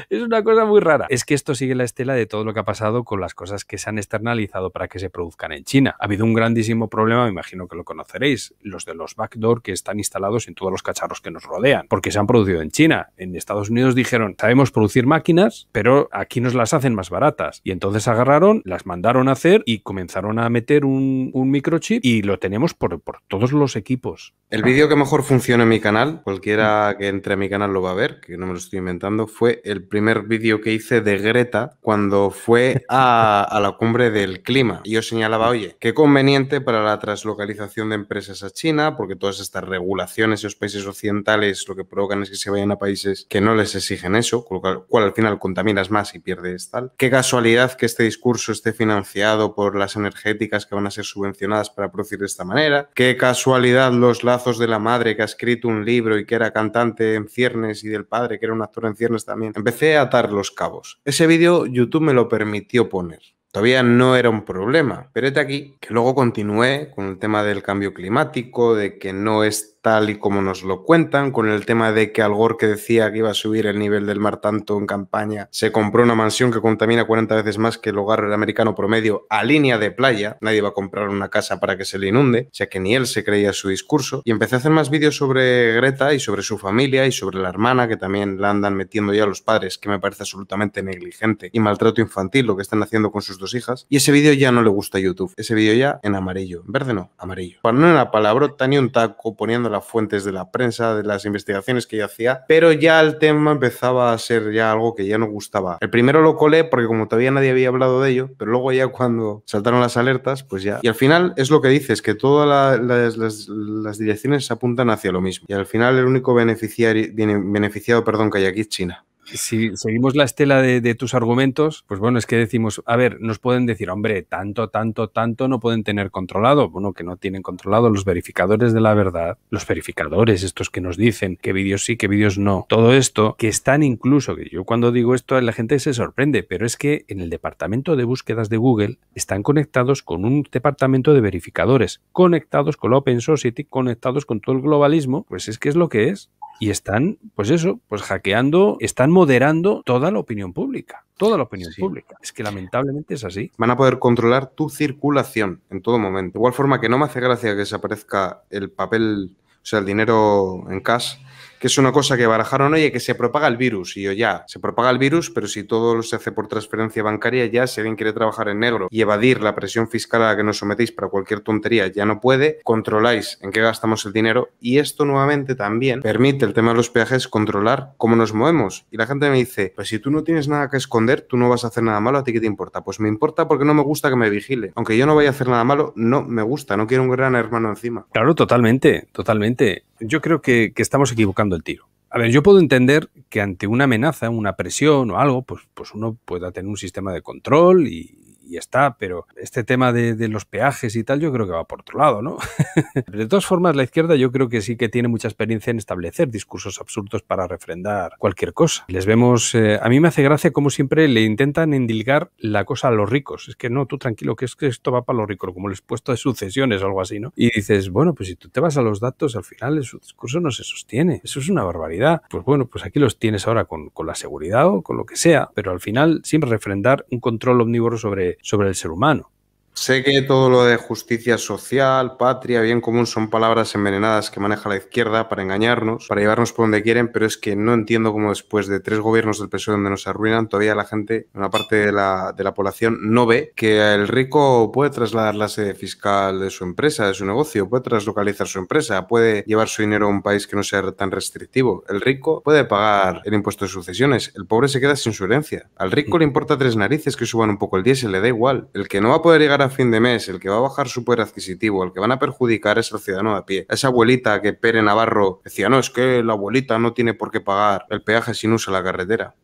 es una cosa muy rara. Es que esto sigue la estela de todo lo que ha pasado con las cosas que se han externalizado para que se produzcan en China. Ha habido un grandísimo problema, me imagino que lo conoceréis, los de los backdoor que están instalados en todos los cacharros que nos rodean, porque se han producido en China. En Estados Unidos dijeron, sabemos producir máquinas, pero aquí nos las hacen más baratas. Y entonces agarraron, las mandaron a hacer y comenzaron a meter un, microchip y lo tenemos por todos los equipos. El vídeo que mejor funciona en mi canal, cualquiera que entre a mi canal lo va a ver, que no me lo estoy inventando, fue el primer vídeo que hice de Greta cuando fue a, la cumbre del clima. y Yo señalaba, oye, qué conveniente para la traslocalización de empresas a China, porque todas estas regulaciones y los países occidentales lo que provocan es que se vayan a países que no les exigen eso, con lo cual al final contaminas más y pierdes tal. Qué casualidad que este discurso esté financiado por las energéticas que van a ser subvencionadas para producir de esta manera. Qué casualidad los lazos de la madre que ha escrito un libro y que era cantante en ciernes y del padre que era un actor en ciernes también. Empecé a atar los cabos. Ese vídeo YouTube me lo permitió poner. Todavía no era un problema, pero este aquí que luego continué con el tema del cambio climático, de que no es tal y como nos lo cuentan, con el tema de que Al Gore que decía que iba a subir el nivel del mar tanto en campaña, se compró una mansión que contamina 40 veces más que el hogar americano promedio a línea de playa, nadie va a comprar una casa para que se le inunde, o sea que ni él se creía su discurso, y empecé a hacer más vídeos sobre Greta y sobre su familia y sobre la hermana, que también la andan metiendo ya a los padres, que me parece absolutamente negligente, y maltrato infantil lo que están haciendo con sus dos hijas, y ese vídeo ya no le gusta a YouTube, ese vídeo ya en amarillo, en verde no, amarillo. Para pues no la palabrota ni un taco poniendo las fuentes de la prensa, de las investigaciones que yo hacía, pero ya el tema empezaba a ser ya algo que ya no gustaba. El primero lo colé porque como todavía nadie había hablado de ello, pero luego ya cuando saltaron las alertas, pues ya... Y al final es lo que dices, que todas las, direcciones apuntan hacia lo mismo. Y al final el único beneficiario, beneficiado perdón, que hay aquí es China si seguimos la estela de, tus argumentos, pues bueno, es que decimos, a ver, nos pueden decir, hombre, tanto, tanto, tanto no pueden tener controlado. Bueno, que no tienen controlado los verificadores de la verdad, los verificadores, estos que nos dicen qué vídeos sí, qué vídeos no. Todo esto, que están incluso, que yo cuando digo esto la gente se sorprende, pero es que en el departamento de búsquedas de Google están conectados con un departamento de verificadores, conectados con la Open Society, conectados con todo el globalismo, pues es que es lo que es. Y están, pues eso, pues hackeando, están moderando toda la opinión pública. Toda la opinión pública. Es que lamentablemente es así. Van a poder controlar tu circulación en todo momento. De igual forma que no me hace gracia que desaparezca el papel, o sea, el dinero en cash que es una cosa que barajaron hoy, que se propaga el virus. Y yo ya, se propaga el virus, pero si todo se hace por transferencia bancaria, ya si alguien quiere trabajar en negro y evadir la presión fiscal a la que nos sometéis para cualquier tontería, ya no puede, controláis en qué gastamos el dinero y esto nuevamente también permite el tema de los peajes controlar cómo nos movemos. Y la gente me dice, pues si tú no tienes nada que esconder, tú no vas a hacer nada malo, ¿a ti qué te importa? Pues me importa porque no me gusta que me vigile. Aunque yo no vaya a hacer nada malo, no me gusta, no quiero un gran hermano encima. Claro, totalmente, totalmente. Yo creo que estamos equivocando el tiro. A ver, yo puedo entender que ante una amenaza, una presión o algo, pues, pues uno pueda tener un sistema de control y, y está, pero este tema de, los peajes y tal yo creo que va por otro lado, ¿no? de todas formas, la izquierda yo creo que sí que tiene mucha experiencia en establecer discursos absurdos para refrendar cualquier cosa. Les vemos, eh, a mí me hace gracia como siempre le intentan indilgar la cosa a los ricos. Es que no, tú tranquilo, que es que esto va para los ricos, como les he puesto de sucesiones o algo así, ¿no? Y dices, bueno, pues si tú te vas a los datos, al final su discurso no se sostiene. Eso es una barbaridad. Pues bueno, pues aquí los tienes ahora con, con la seguridad o con lo que sea, pero al final siempre refrendar un control omnívoro sobre sobre el ser humano. Sé que todo lo de justicia social, patria, bien común son palabras envenenadas que maneja la izquierda para engañarnos, para llevarnos por donde quieren, pero es que no entiendo cómo después de tres gobiernos del PSOE donde nos arruinan, todavía la gente, una parte de la, población, no ve que el rico puede trasladar la sede fiscal de su empresa, de su negocio, puede traslocalizar su empresa, puede llevar su dinero a un país que no sea tan restrictivo. El rico puede pagar el impuesto de sucesiones, el pobre se queda sin su herencia. Al rico le importa tres narices que suban un poco el diésel, le da igual. El que no va a poder llegar a a fin de mes, el que va a bajar su poder adquisitivo, el que van a perjudicar es el ciudadano de a pie. Esa abuelita que Pere Navarro decía, no, es que la abuelita no tiene por qué pagar el peaje si no usa la carretera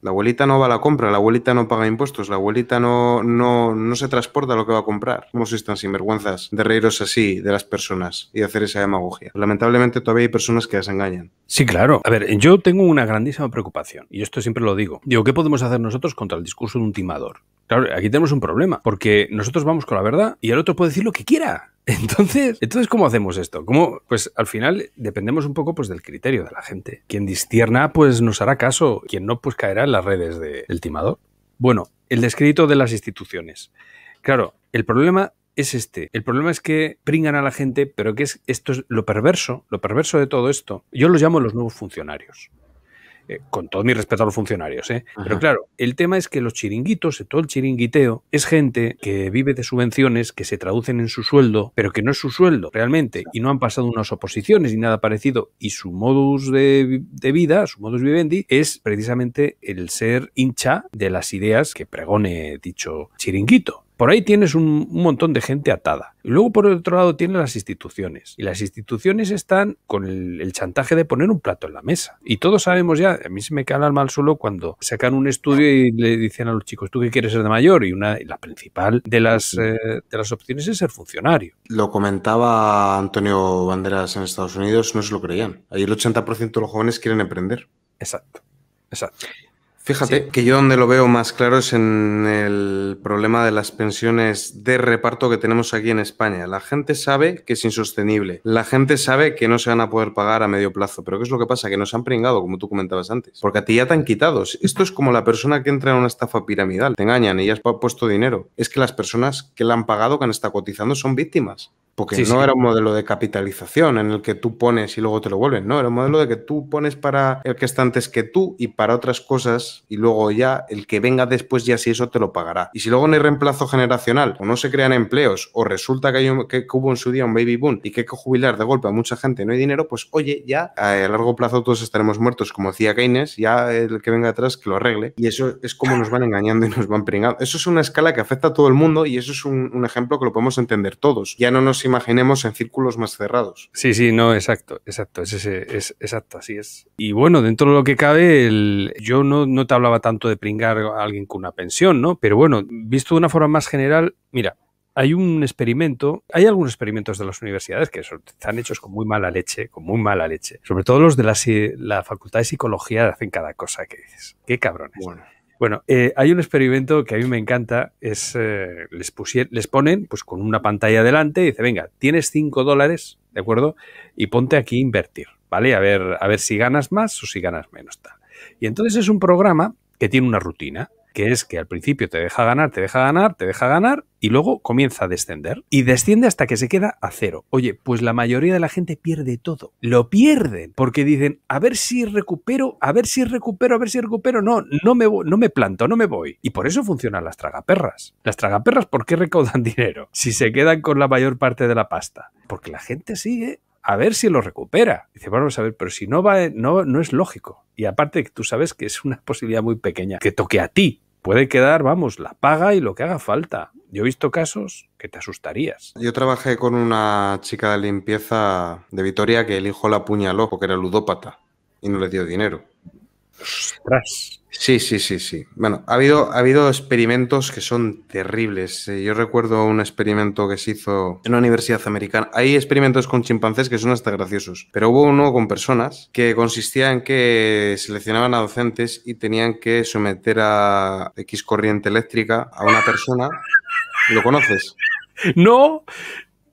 la abuelita no va a la compra, la abuelita no paga impuestos, la abuelita no, no, no se transporta lo que va a comprar. ¿Cómo sois están sinvergüenzas de reíros así de las personas y hacer esa demagogia? Lamentablemente todavía hay personas que las engañan. Sí, claro. A ver, yo tengo una grandísima preocupación y esto siempre lo digo. Digo, ¿qué podemos hacer nosotros contra el discurso de un timador? Claro, aquí tenemos un problema porque nosotros vamos con la verdad y el otro puede decir lo que quiera. Entonces, entonces, ¿cómo hacemos esto? Pues al final dependemos un poco pues, del criterio de la gente. Quien distierna, pues nos hará caso. Quien no, pues caerá en las redes del timador. Bueno, el descrédito de las instituciones. Claro, el problema es este. El problema es que pringan a la gente, pero que es, esto es lo perverso, lo perverso de todo esto. Yo los llamo los nuevos funcionarios. Eh, con todo mi respeto a los funcionarios, ¿eh? pero claro, el tema es que los chiringuitos, todo el chiringuiteo, es gente que vive de subvenciones que se traducen en su sueldo, pero que no es su sueldo realmente, y no han pasado unas oposiciones ni nada parecido, y su modus de vida, su modus vivendi, es precisamente el ser hincha de las ideas que pregone dicho chiringuito. Por ahí tienes un, montón de gente atada. luego por el otro lado tienes las instituciones. Y las instituciones están con el, chantaje de poner un plato en la mesa. Y todos sabemos ya, a mí se me cae el alma suelo cuando sacan un estudio y le dicen a los chicos, ¿tú qué quieres ser de mayor? Y una, la principal de las, eh, de las opciones es ser funcionario. Lo comentaba Antonio Banderas en Estados Unidos, no se lo creían. Ahí el 80% de los jóvenes quieren emprender. Exacto, exacto. Fíjate que yo donde lo veo más claro es en el problema de las pensiones de reparto que tenemos aquí en España. La gente sabe que es insostenible, la gente sabe que no se van a poder pagar a medio plazo, pero ¿qué es lo que pasa? Que nos han pringado, como tú comentabas antes, porque a ti ya te han quitado. Esto es como la persona que entra en una estafa piramidal, te engañan y ya has puesto dinero. Es que las personas que la han pagado, que han estado cotizando, son víctimas. Porque no era un modelo de capitalización en el que tú pones y luego te lo vuelven, no, era un modelo de que tú pones para el que está antes que tú y para otras cosas y luego ya el que venga después ya si eso te lo pagará. Y si luego no hay reemplazo generacional o no se crean empleos o resulta que, que hubo en su día un baby boom y que hay que jubilar de golpe a mucha gente y no hay dinero, pues oye, ya a largo plazo todos estaremos muertos, como decía Keynes, ya el que venga atrás que lo arregle. Y eso es como nos van engañando y nos van pringando. Eso es una escala que afecta a todo el mundo y eso es un, un ejemplo que lo podemos entender todos. Ya no nos imaginemos en círculos más cerrados. Sí, sí, no, exacto, exacto, es, exacto, así es. Y bueno, dentro de lo que cabe, el, yo no, te hablaba tanto de pringar a alguien con una pensión, ¿no? Pero bueno, visto de una forma más general, mira, hay un experimento, hay algunos experimentos de las universidades que están hechos con muy mala leche, con muy mala leche. Sobre todo los de la, la Facultad de Psicología hacen cada cosa que dices. Qué cabrones. Bueno. Bueno, eh, hay un experimento que a mí me encanta, es eh, les, les ponen pues con una pantalla delante y dice, venga, tienes 5 dólares, ¿de acuerdo? Y ponte aquí a invertir, ¿vale? A ver, a ver si ganas más o si ganas menos, tal. Y entonces es un programa que tiene una rutina que es que al principio te deja ganar, te deja ganar, te deja ganar y luego comienza a descender y desciende hasta que se queda a cero. Oye, pues la mayoría de la gente pierde todo. Lo pierden porque dicen, a ver si recupero, a ver si recupero, a ver si recupero. No, no me, no me planto, no me voy. Y por eso funcionan las tragaperras. Las tragaperras, ¿por qué recaudan dinero? Si se quedan con la mayor parte de la pasta. Porque la gente sigue a ver si lo recupera. Dice, vamos a ver, pero si no va, no, no es lógico. Y aparte tú sabes que es una posibilidad muy pequeña que toque a ti. Puede quedar, vamos, la paga y lo que haga falta. Yo he visto casos que te asustarías. Yo trabajé con una chica de limpieza de Vitoria que el hijo la loco que era ludópata y no le dio dinero. Ostras. Sí, sí, sí, sí. Bueno, ha habido, ha habido experimentos que son terribles. Eh. Yo recuerdo un experimento que se hizo en una universidad americana. Hay experimentos con chimpancés que son hasta graciosos, pero hubo uno con personas que consistía en que seleccionaban a docentes y tenían que someter a X corriente eléctrica a una persona. ¿Lo conoces? No,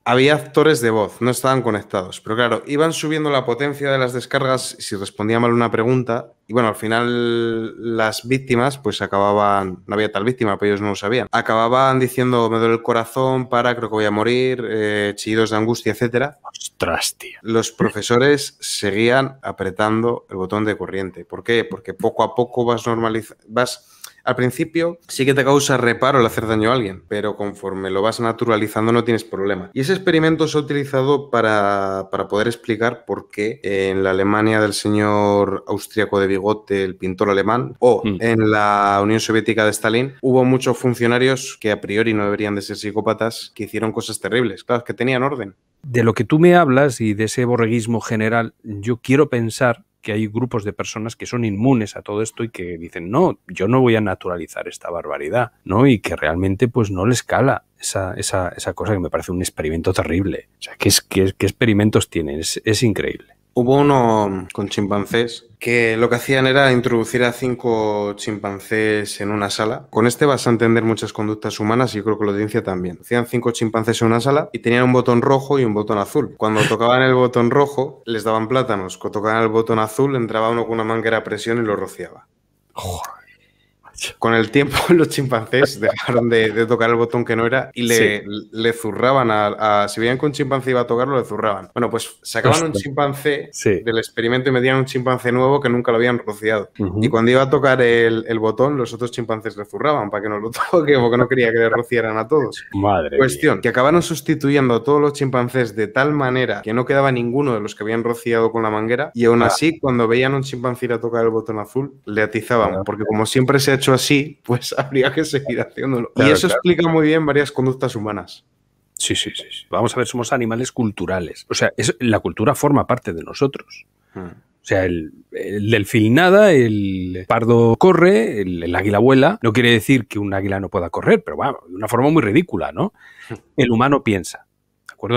había actores de voz, no estaban conectados. Pero claro, iban subiendo la potencia de las descargas si respondía mal una pregunta. Y bueno, al final las víctimas, pues acababan, no había tal víctima, pero ellos no lo sabían. Acababan diciendo, me duele el corazón, para, creo que voy a morir, eh, chillidos de angustia, etc. Ostras, tío. Los profesores seguían apretando el botón de corriente. ¿Por qué? Porque poco a poco vas normalizando, vas al principio sí que te causa reparo el hacer daño a alguien, pero conforme lo vas naturalizando no tienes problema. Y ese experimento se ha utilizado para, poder explicar por qué en la Alemania del señor austriaco de bigote, el pintor alemán, o mm. en la Unión Soviética de Stalin, hubo muchos funcionarios que a priori no deberían de ser psicópatas, que hicieron cosas terribles, claro, que tenían orden. De lo que tú me hablas y de ese borreguismo general, yo quiero pensar que hay grupos de personas que son inmunes a todo esto y que dicen, no, yo no voy a naturalizar esta barbaridad, ¿no? Y que realmente pues no les cala esa, esa, esa cosa que me parece un experimento terrible. O sea, ¿qué, qué experimentos tienen? es increíble. Hubo uno con chimpancés que lo que hacían era introducir a cinco chimpancés en una sala. Con este vas a entender muchas conductas humanas y yo creo que la audiencia también. Hacían cinco chimpancés en una sala y tenían un botón rojo y un botón azul. Cuando tocaban el botón rojo, les daban plátanos. Cuando tocaban el botón azul, entraba uno con una manguera a presión y lo rociaba. Con el tiempo los chimpancés dejaron de, tocar el botón que no era y le, le zurraban a, Si veían que un chimpancé iba a tocarlo, le zurraban. Bueno, pues sacaban un chimpancé del experimento y metían un chimpancé nuevo que nunca lo habían rociado. Y cuando iba a tocar el, botón, los otros chimpancés le zurraban para que no lo toque porque no quería que le rociaran a todos. Madre Cuestión, que acabaron sustituyendo a todos los chimpancés de tal manera que no quedaba ninguno de los que habían rociado con la manguera y aún ah. así, cuando veían un chimpancé ir a tocar el botón azul, le atizaban. Porque como siempre se ha hecho así, pues habría que seguir haciéndolo. y eso explica muy bien varias conductas humanas. Sí, sí, sí, Vamos a ver, somos animales culturales. O sea, la cultura forma parte de nosotros. Mm. O sea, el, el, delfín nada, el pardo corre, el, el, águila vuela. No quiere decir que un águila no pueda correr, pero bueno, de una forma muy ridícula, ¿no? Mm. El humano piensa.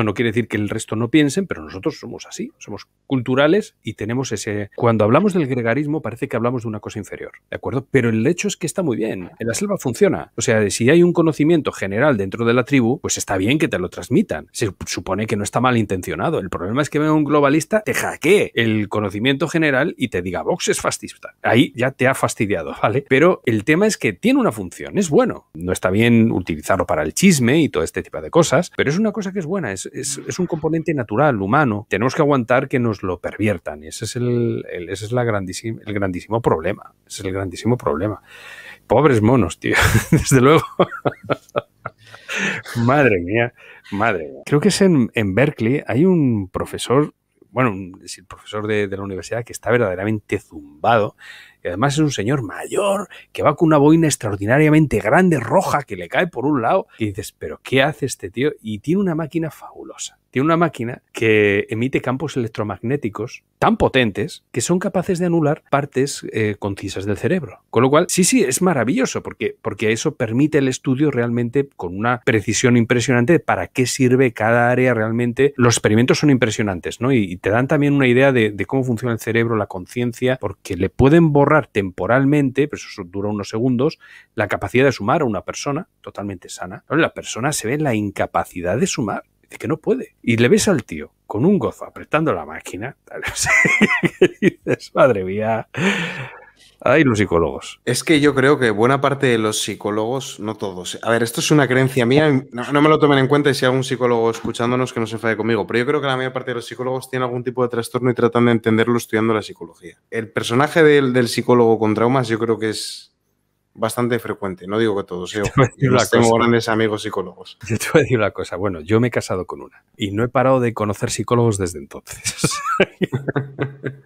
No quiere decir que el resto no piensen, pero nosotros somos así, somos culturales y tenemos ese... Cuando hablamos del gregarismo parece que hablamos de una cosa inferior, ¿de acuerdo? Pero el hecho es que está muy bien, en la selva funciona. O sea, si hay un conocimiento general dentro de la tribu, pues está bien que te lo transmitan. Se supone que no está mal intencionado. El problema es que un globalista te hackee el conocimiento general y te diga, Vox es fascista. Ahí ya te ha fastidiado, ¿vale? Pero el tema es que tiene una función, es bueno. No está bien utilizarlo para el chisme y todo este tipo de cosas, pero es una cosa que es buena es, un componente natural, humano. Tenemos que aguantar que nos lo perviertan y ese es el, es grandísimo, el grandísimo problema. es el grandísimo problema. Pobres monos, tío, desde luego. madre mía, madre Creo que es en, Berkeley, hay un profesor, bueno, es el profesor de, de la universidad que está verdaderamente zumbado y además es un señor mayor que va con una boina extraordinariamente grande, roja, que le cae por un lado. Y dices, ¿pero qué hace este tío? Y tiene una máquina fabulosa tiene una máquina que emite campos electromagnéticos tan potentes que son capaces de anular partes eh, concisas del cerebro. Con lo cual, sí, sí, es maravilloso porque, porque eso permite el estudio realmente con una precisión impresionante de para qué sirve cada área realmente. Los experimentos son impresionantes, ¿no? Y, te dan también una idea de, de cómo funciona el cerebro, la conciencia, porque le pueden borrar temporalmente, pero eso dura unos segundos, la capacidad de sumar a una persona totalmente sana. La persona se ve la incapacidad de sumar es que no puede. Y le ves al tío con un gozo apretando la máquina. y dices, madre mía. Ay, los psicólogos. Es que yo creo que buena parte de los psicólogos, no todos. A ver, esto es una creencia mía, no, me lo tomen en cuenta y si hay algún psicólogo escuchándonos que no se enfade conmigo, pero yo creo que la mayor parte de los psicólogos tienen algún tipo de trastorno y tratan de entenderlo estudiando la psicología. El personaje del psicólogo con traumas yo creo que es bastante frecuente. No digo que todos, yo, tengo grandes amigos psicólogos. Yo te voy a decir una cosa. Bueno, yo me he casado con una y no he parado de conocer psicólogos desde entonces.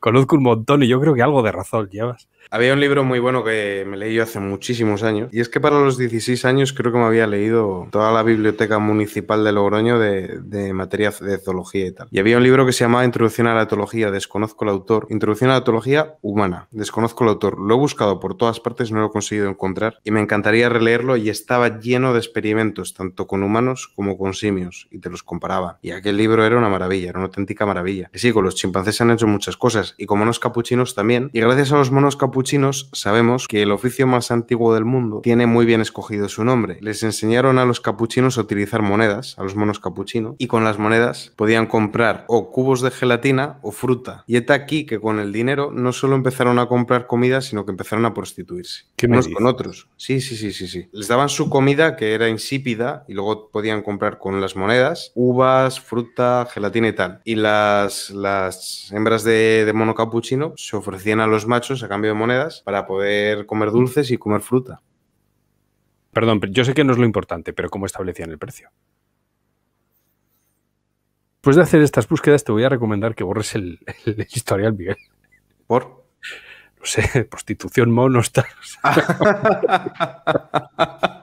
Conozco un montón y yo creo que algo de razón llevas. Había un libro muy bueno que me leí yo hace muchísimos años y es que para los 16 años creo que me había leído toda la biblioteca municipal de Logroño de, materia de zoología y tal. Y había un libro que se llamaba Introducción a la etología, desconozco el autor. Introducción a la etología humana, desconozco el autor. Lo he buscado por todas partes, no lo he conseguido encontrar y me encantaría releerlo y estaba lleno de experimentos, tanto con humanos como con simios y te los comparaba. Y aquel libro era una maravilla, era una auténtica maravilla. Y sí, con los chimpancés se han hecho muchas cosas y con monos capuchinos también. Y gracias a los monos capuchinos capuchinos sabemos que el oficio más antiguo del mundo tiene muy bien escogido su nombre. Les enseñaron a los capuchinos a utilizar monedas, a los monos capuchinos, y con las monedas podían comprar o cubos de gelatina o fruta. Y está aquí que con el dinero no solo empezaron a comprar comida, sino que empezaron a prostituirse. ¿Qué unos con otros. Sí, sí, sí, sí, sí. Les daban su comida que era insípida y luego podían comprar con las monedas uvas, fruta, gelatina y tal. Y las, las hembras de, de mono capuchino se ofrecían a los machos a cambio de monedas para poder comer dulces y comer fruta. Perdón, yo sé que no es lo importante, pero ¿cómo establecían el precio? Después de hacer estas búsquedas, te voy a recomendar que borres el, historial, Miguel. ¿Por? No sé, prostitución, monos,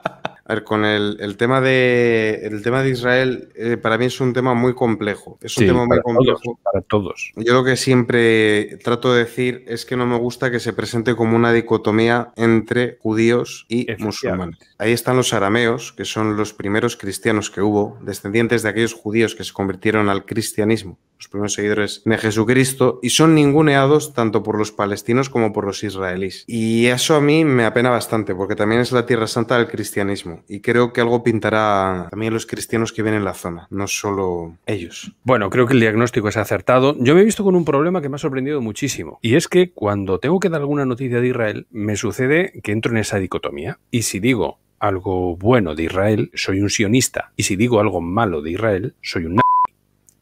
A ver, con el, tema de el tema de Israel, eh, para mí es un tema muy complejo. Es un tema muy complejo. para todos. Yo lo que siempre trato de decir es que no me gusta que se presente como una dicotomía entre judíos y musulmanes. Ahí están los arameos, que son los primeros cristianos que hubo, descendientes de aquellos judíos que se convirtieron al cristianismo los primeros seguidores de Jesucristo, y son ninguneados tanto por los palestinos como por los israelíes. Y eso a mí me apena bastante, porque también es la tierra santa del cristianismo, y creo que algo pintará también los cristianos que vienen en la zona, no solo ellos. Bueno, creo que el diagnóstico es acertado. Yo me he visto con un problema que me ha sorprendido muchísimo, y es que cuando tengo que dar alguna noticia de Israel, me sucede que entro en esa dicotomía, y si digo algo bueno de Israel, soy un sionista, y si digo algo malo de Israel, soy un...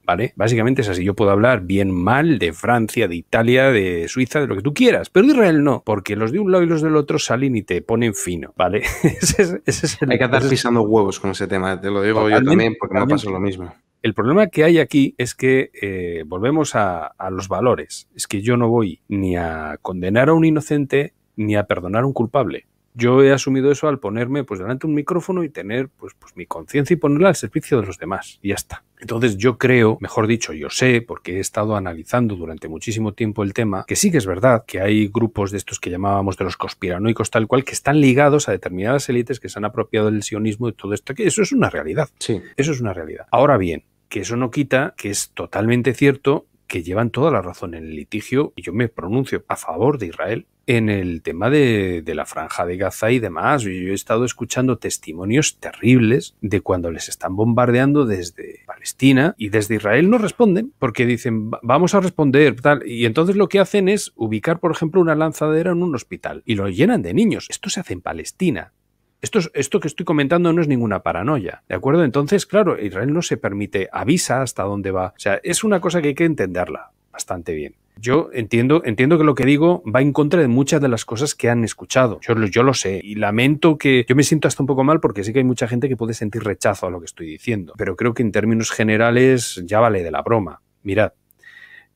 ¿vale? Básicamente es así. Yo puedo hablar bien mal de Francia, de Italia, de Suiza, de lo que tú quieras, pero de Israel no, porque los de un lado y los del otro salen y te ponen fino, ¿vale? ese es, el, Hay que pisando huevos con ese tema, te lo digo yo también, porque me pasa lo mismo. El problema que hay aquí es que eh, volvemos a los valores. Es que yo no voy ni a condenar a un inocente ni a perdonar a un culpable yo he asumido eso al ponerme pues delante un micrófono y tener pues, pues mi conciencia y ponerla al servicio de los demás y ya está. Entonces yo creo, mejor dicho, yo sé, porque he estado analizando durante muchísimo tiempo el tema, que sí que es verdad que hay grupos de estos que llamábamos de los conspiranoicos tal cual que están ligados a determinadas élites que se han apropiado del sionismo y todo esto, que eso es una realidad. Sí. Eso es una realidad. Ahora bien, que eso no quita que es totalmente cierto que llevan toda la razón en el litigio, y yo me pronuncio a favor de Israel, en el tema de, de, la franja de Gaza y demás. Yo he estado escuchando testimonios terribles de cuando les están bombardeando desde Palestina y desde Israel no responden porque dicen vamos a responder tal. Y entonces lo que hacen es ubicar, por ejemplo, una lanzadera en un hospital y lo llenan de niños. Esto se hace en Palestina esto, que estoy comentando no es ninguna paranoia, ¿de acuerdo? Entonces, claro, Israel no se permite, avisa hasta dónde va. O sea, es una cosa que hay que entenderla bastante bien. Yo entiendo, entiendo que lo que digo va en contra de muchas de las cosas que han escuchado. Yo, yo, lo sé y lamento que yo me siento hasta un poco mal porque sé que hay mucha gente que puede sentir rechazo a lo que estoy diciendo. Pero creo que en términos generales ya vale de la broma. Mirad,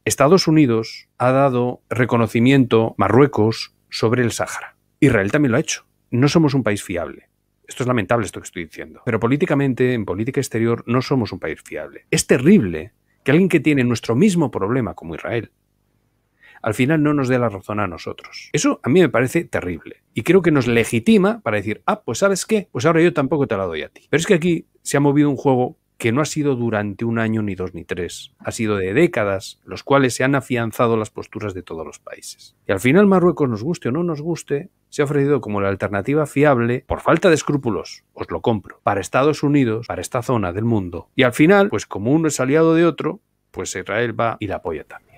Estados Unidos ha dado reconocimiento Marruecos sobre el Sáhara. Israel también lo ha hecho no somos un país fiable. Esto es lamentable esto que estoy diciendo. Pero políticamente, en política exterior, no somos un país fiable. Es terrible que alguien que tiene nuestro mismo problema como Israel, al final no nos dé la razón a nosotros. Eso a mí me parece terrible. Y creo que nos legitima para decir, ah, pues sabes qué, pues ahora yo tampoco te la doy a ti. Pero es que aquí se ha movido un juego que no ha sido durante un año, ni dos, ni tres, ha sido de décadas, los cuales se han afianzado las posturas de todos los países. Y al final Marruecos, nos guste o no nos guste, se ha ofrecido como la alternativa fiable, por falta de escrúpulos, os lo compro, para Estados Unidos, para esta zona del mundo. Y al final, pues como uno es aliado de otro, pues Israel va y la apoya también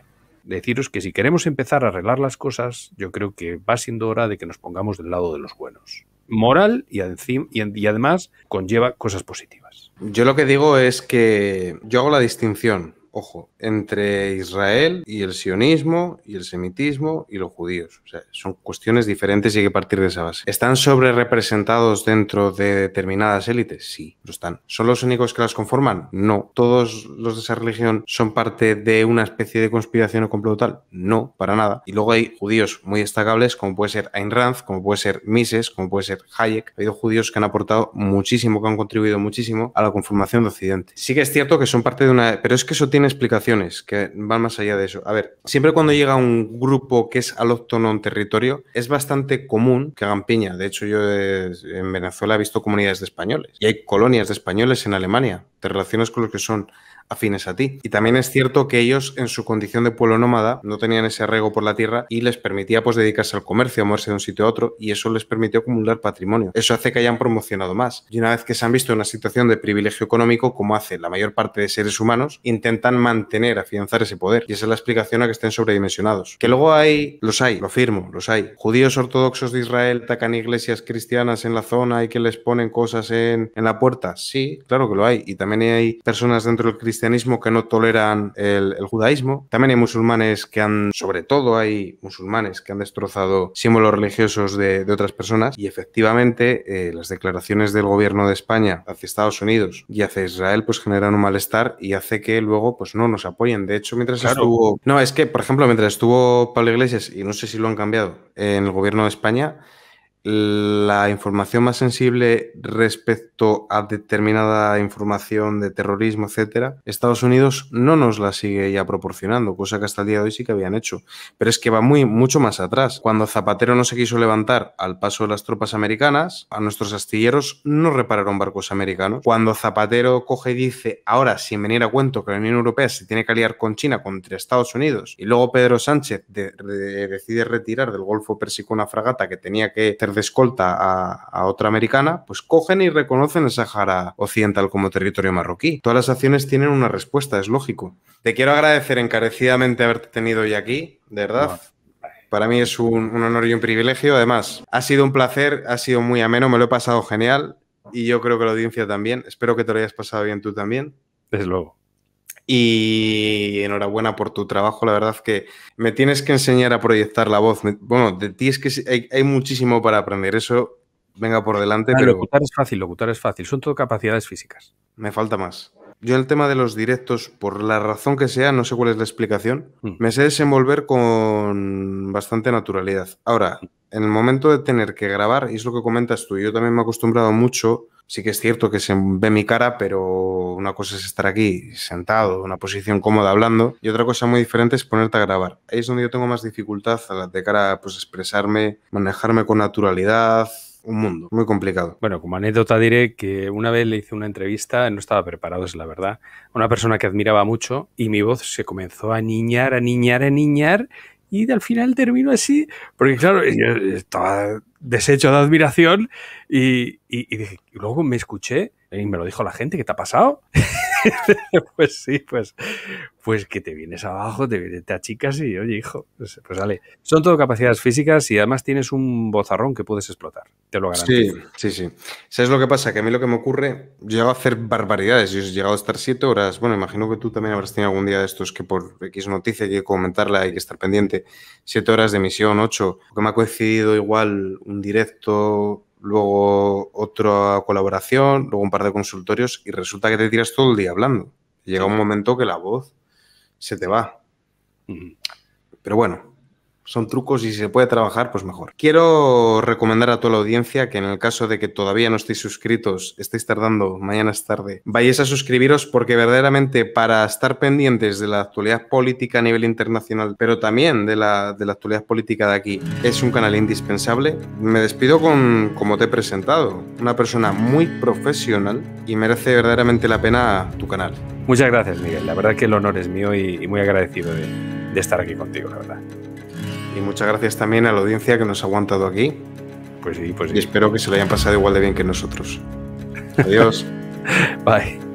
deciros que si queremos empezar a arreglar las cosas, yo creo que va siendo hora de que nos pongamos del lado de los buenos. Moral y, además conlleva cosas positivas. Yo lo que digo es que yo hago la distinción ojo, entre Israel y el sionismo y el semitismo y los judíos. O sea, son cuestiones diferentes y hay que partir de esa base. ¿Están sobre representados dentro de determinadas élites? Sí, lo están. ¿Son los únicos que las conforman? No. ¿Todos los de esa religión son parte de una especie de conspiración o complot tal? No, para nada. Y luego hay judíos muy destacables como puede ser Ayn Rand, como puede ser Mises, como puede ser Hayek. Hay judíos que han aportado muchísimo, que han contribuido muchísimo a la conformación de Occidente. Sí que es cierto que son parte de una... Pero es que eso tiene explicaciones que van más allá de eso. A ver, siempre cuando llega un grupo que es alóctono en territorio, es bastante común que hagan piña. De hecho, yo eh, en Venezuela he visto comunidades de españoles y hay colonias de españoles en Alemania. Te relacionas con los que son afines a ti. Y también es cierto que ellos en su condición de pueblo nómada no tenían ese arrego por la tierra y les permitía pues dedicarse al comercio, moverse de un sitio a otro y eso les permitió acumular patrimonio. Eso hace que hayan promocionado más. Y una vez que se han visto en una situación de privilegio económico, como hace la mayor parte de seres humanos, intentan mantener, afianzar ese poder. Y esa es la explicación a que estén sobredimensionados. Que luego hay, los hay, lo firmo, los hay. Judíos ortodoxos de Israel atacan iglesias cristianas en la zona y que les ponen cosas en, en la puerta. Sí, claro que lo hay. Y también hay personas dentro del cristianismo cristianismo que no toleran el, judaísmo. También hay musulmanes que han, sobre todo hay musulmanes que han destrozado símbolos religiosos de, otras personas y efectivamente eh, las declaraciones del gobierno de España hacia Estados Unidos y hacia Israel pues generan un malestar y hace que luego pues no nos apoyen. De hecho, mientras estuvo... No, es que, por ejemplo, mientras estuvo Pablo Iglesias, y no sé si lo han cambiado, en el gobierno de España, la información más sensible respecto a determinada información de terrorismo, etcétera, Estados Unidos no nos la sigue ya proporcionando, cosa que hasta el día de hoy sí que habían hecho. Pero es que va muy, mucho más atrás. Cuando Zapatero no se quiso levantar al paso de las tropas americanas, a nuestros astilleros no repararon barcos americanos. Cuando Zapatero coge y dice, ahora, sin venir a cuento que la Unión Europea se tiene que aliar con China contra Estados Unidos, y luego Pedro Sánchez decide retirar del Golfo Pérsico una fragata que tenía que de escolta a, otra americana, pues cogen y reconocen el Sahara Occidental como territorio marroquí. Todas las acciones tienen una respuesta, es lógico. Te quiero agradecer encarecidamente haberte tenido hoy aquí, de verdad. Para mí es un, un, honor y un privilegio. Además, ha sido un placer, ha sido muy ameno, me lo he pasado genial y yo creo que la audiencia también. Espero que te lo hayas pasado bien tú también. Desde luego y enhorabuena por tu trabajo. La verdad que me tienes que enseñar a proyectar la voz. Bueno, de ti es que hay, muchísimo para aprender. Eso venga por delante. Ah, pero... Locutar es fácil, locutar es fácil. Son todo capacidades físicas. Me falta más. Yo el tema de los directos, por la razón que sea, no sé cuál es la explicación, mm. me sé desenvolver con bastante naturalidad. Ahora, mm. en el momento de tener que grabar, y es lo que comentas tú, yo también me he acostumbrado mucho Sí que es cierto que se ve mi cara, pero una cosa es estar aquí sentado, en una posición cómoda hablando, y otra cosa muy diferente es ponerte a grabar. Ahí es donde yo tengo más dificultad de cara a pues, expresarme, manejarme con naturalidad, un mundo muy complicado. Bueno, como anécdota diré que una vez le hice una entrevista, no estaba preparado, es la verdad, a una persona que admiraba mucho y mi voz se comenzó a niñar, a niñar, a niñar y al final terminó así, porque claro, yo estaba deshecho de admiración y, y, dije, luego me escuché y me lo dijo la gente, ¿qué te ha pasado? pues sí, pues, pues que te vienes abajo, te, te achicas y oye, hijo, pues, pues Son todo capacidades físicas y además tienes un bozarrón que puedes explotar, te lo garantizo. Sí, sí, sí. ¿Sabes lo que pasa? Que a mí lo que me ocurre, yo llego a hacer barbaridades, yo he llegado a estar siete horas, bueno, imagino que tú también habrás tenido algún día de estos que por X noticia hay que comentarla, hay que estar pendiente, siete horas de misión, ocho, que me ha coincidido igual un directo luego otra colaboración, luego un par de consultorios y resulta que te tiras todo el día hablando. Llega un momento que la voz se te va. Pero bueno, son trucos y si se puede trabajar, pues mejor. Quiero recomendar a toda la audiencia que en el caso de que todavía no estéis suscritos, estéis tardando, mañana es tarde, vayáis a suscribiros porque verdaderamente para estar pendientes de la actualidad política a nivel internacional, pero también de la, de actualidad política de aquí, es un canal indispensable. Me despido con, como te he presentado, una persona muy profesional y merece verdaderamente la pena tu canal. Muchas gracias, Miguel. La verdad que el honor es mío y, muy agradecido de, de estar aquí contigo, la verdad. Y muchas gracias también a la audiencia que nos ha aguantado aquí. Pues sí, pues sí. Y espero que se lo hayan pasado igual de bien que nosotros. Adiós. Bye.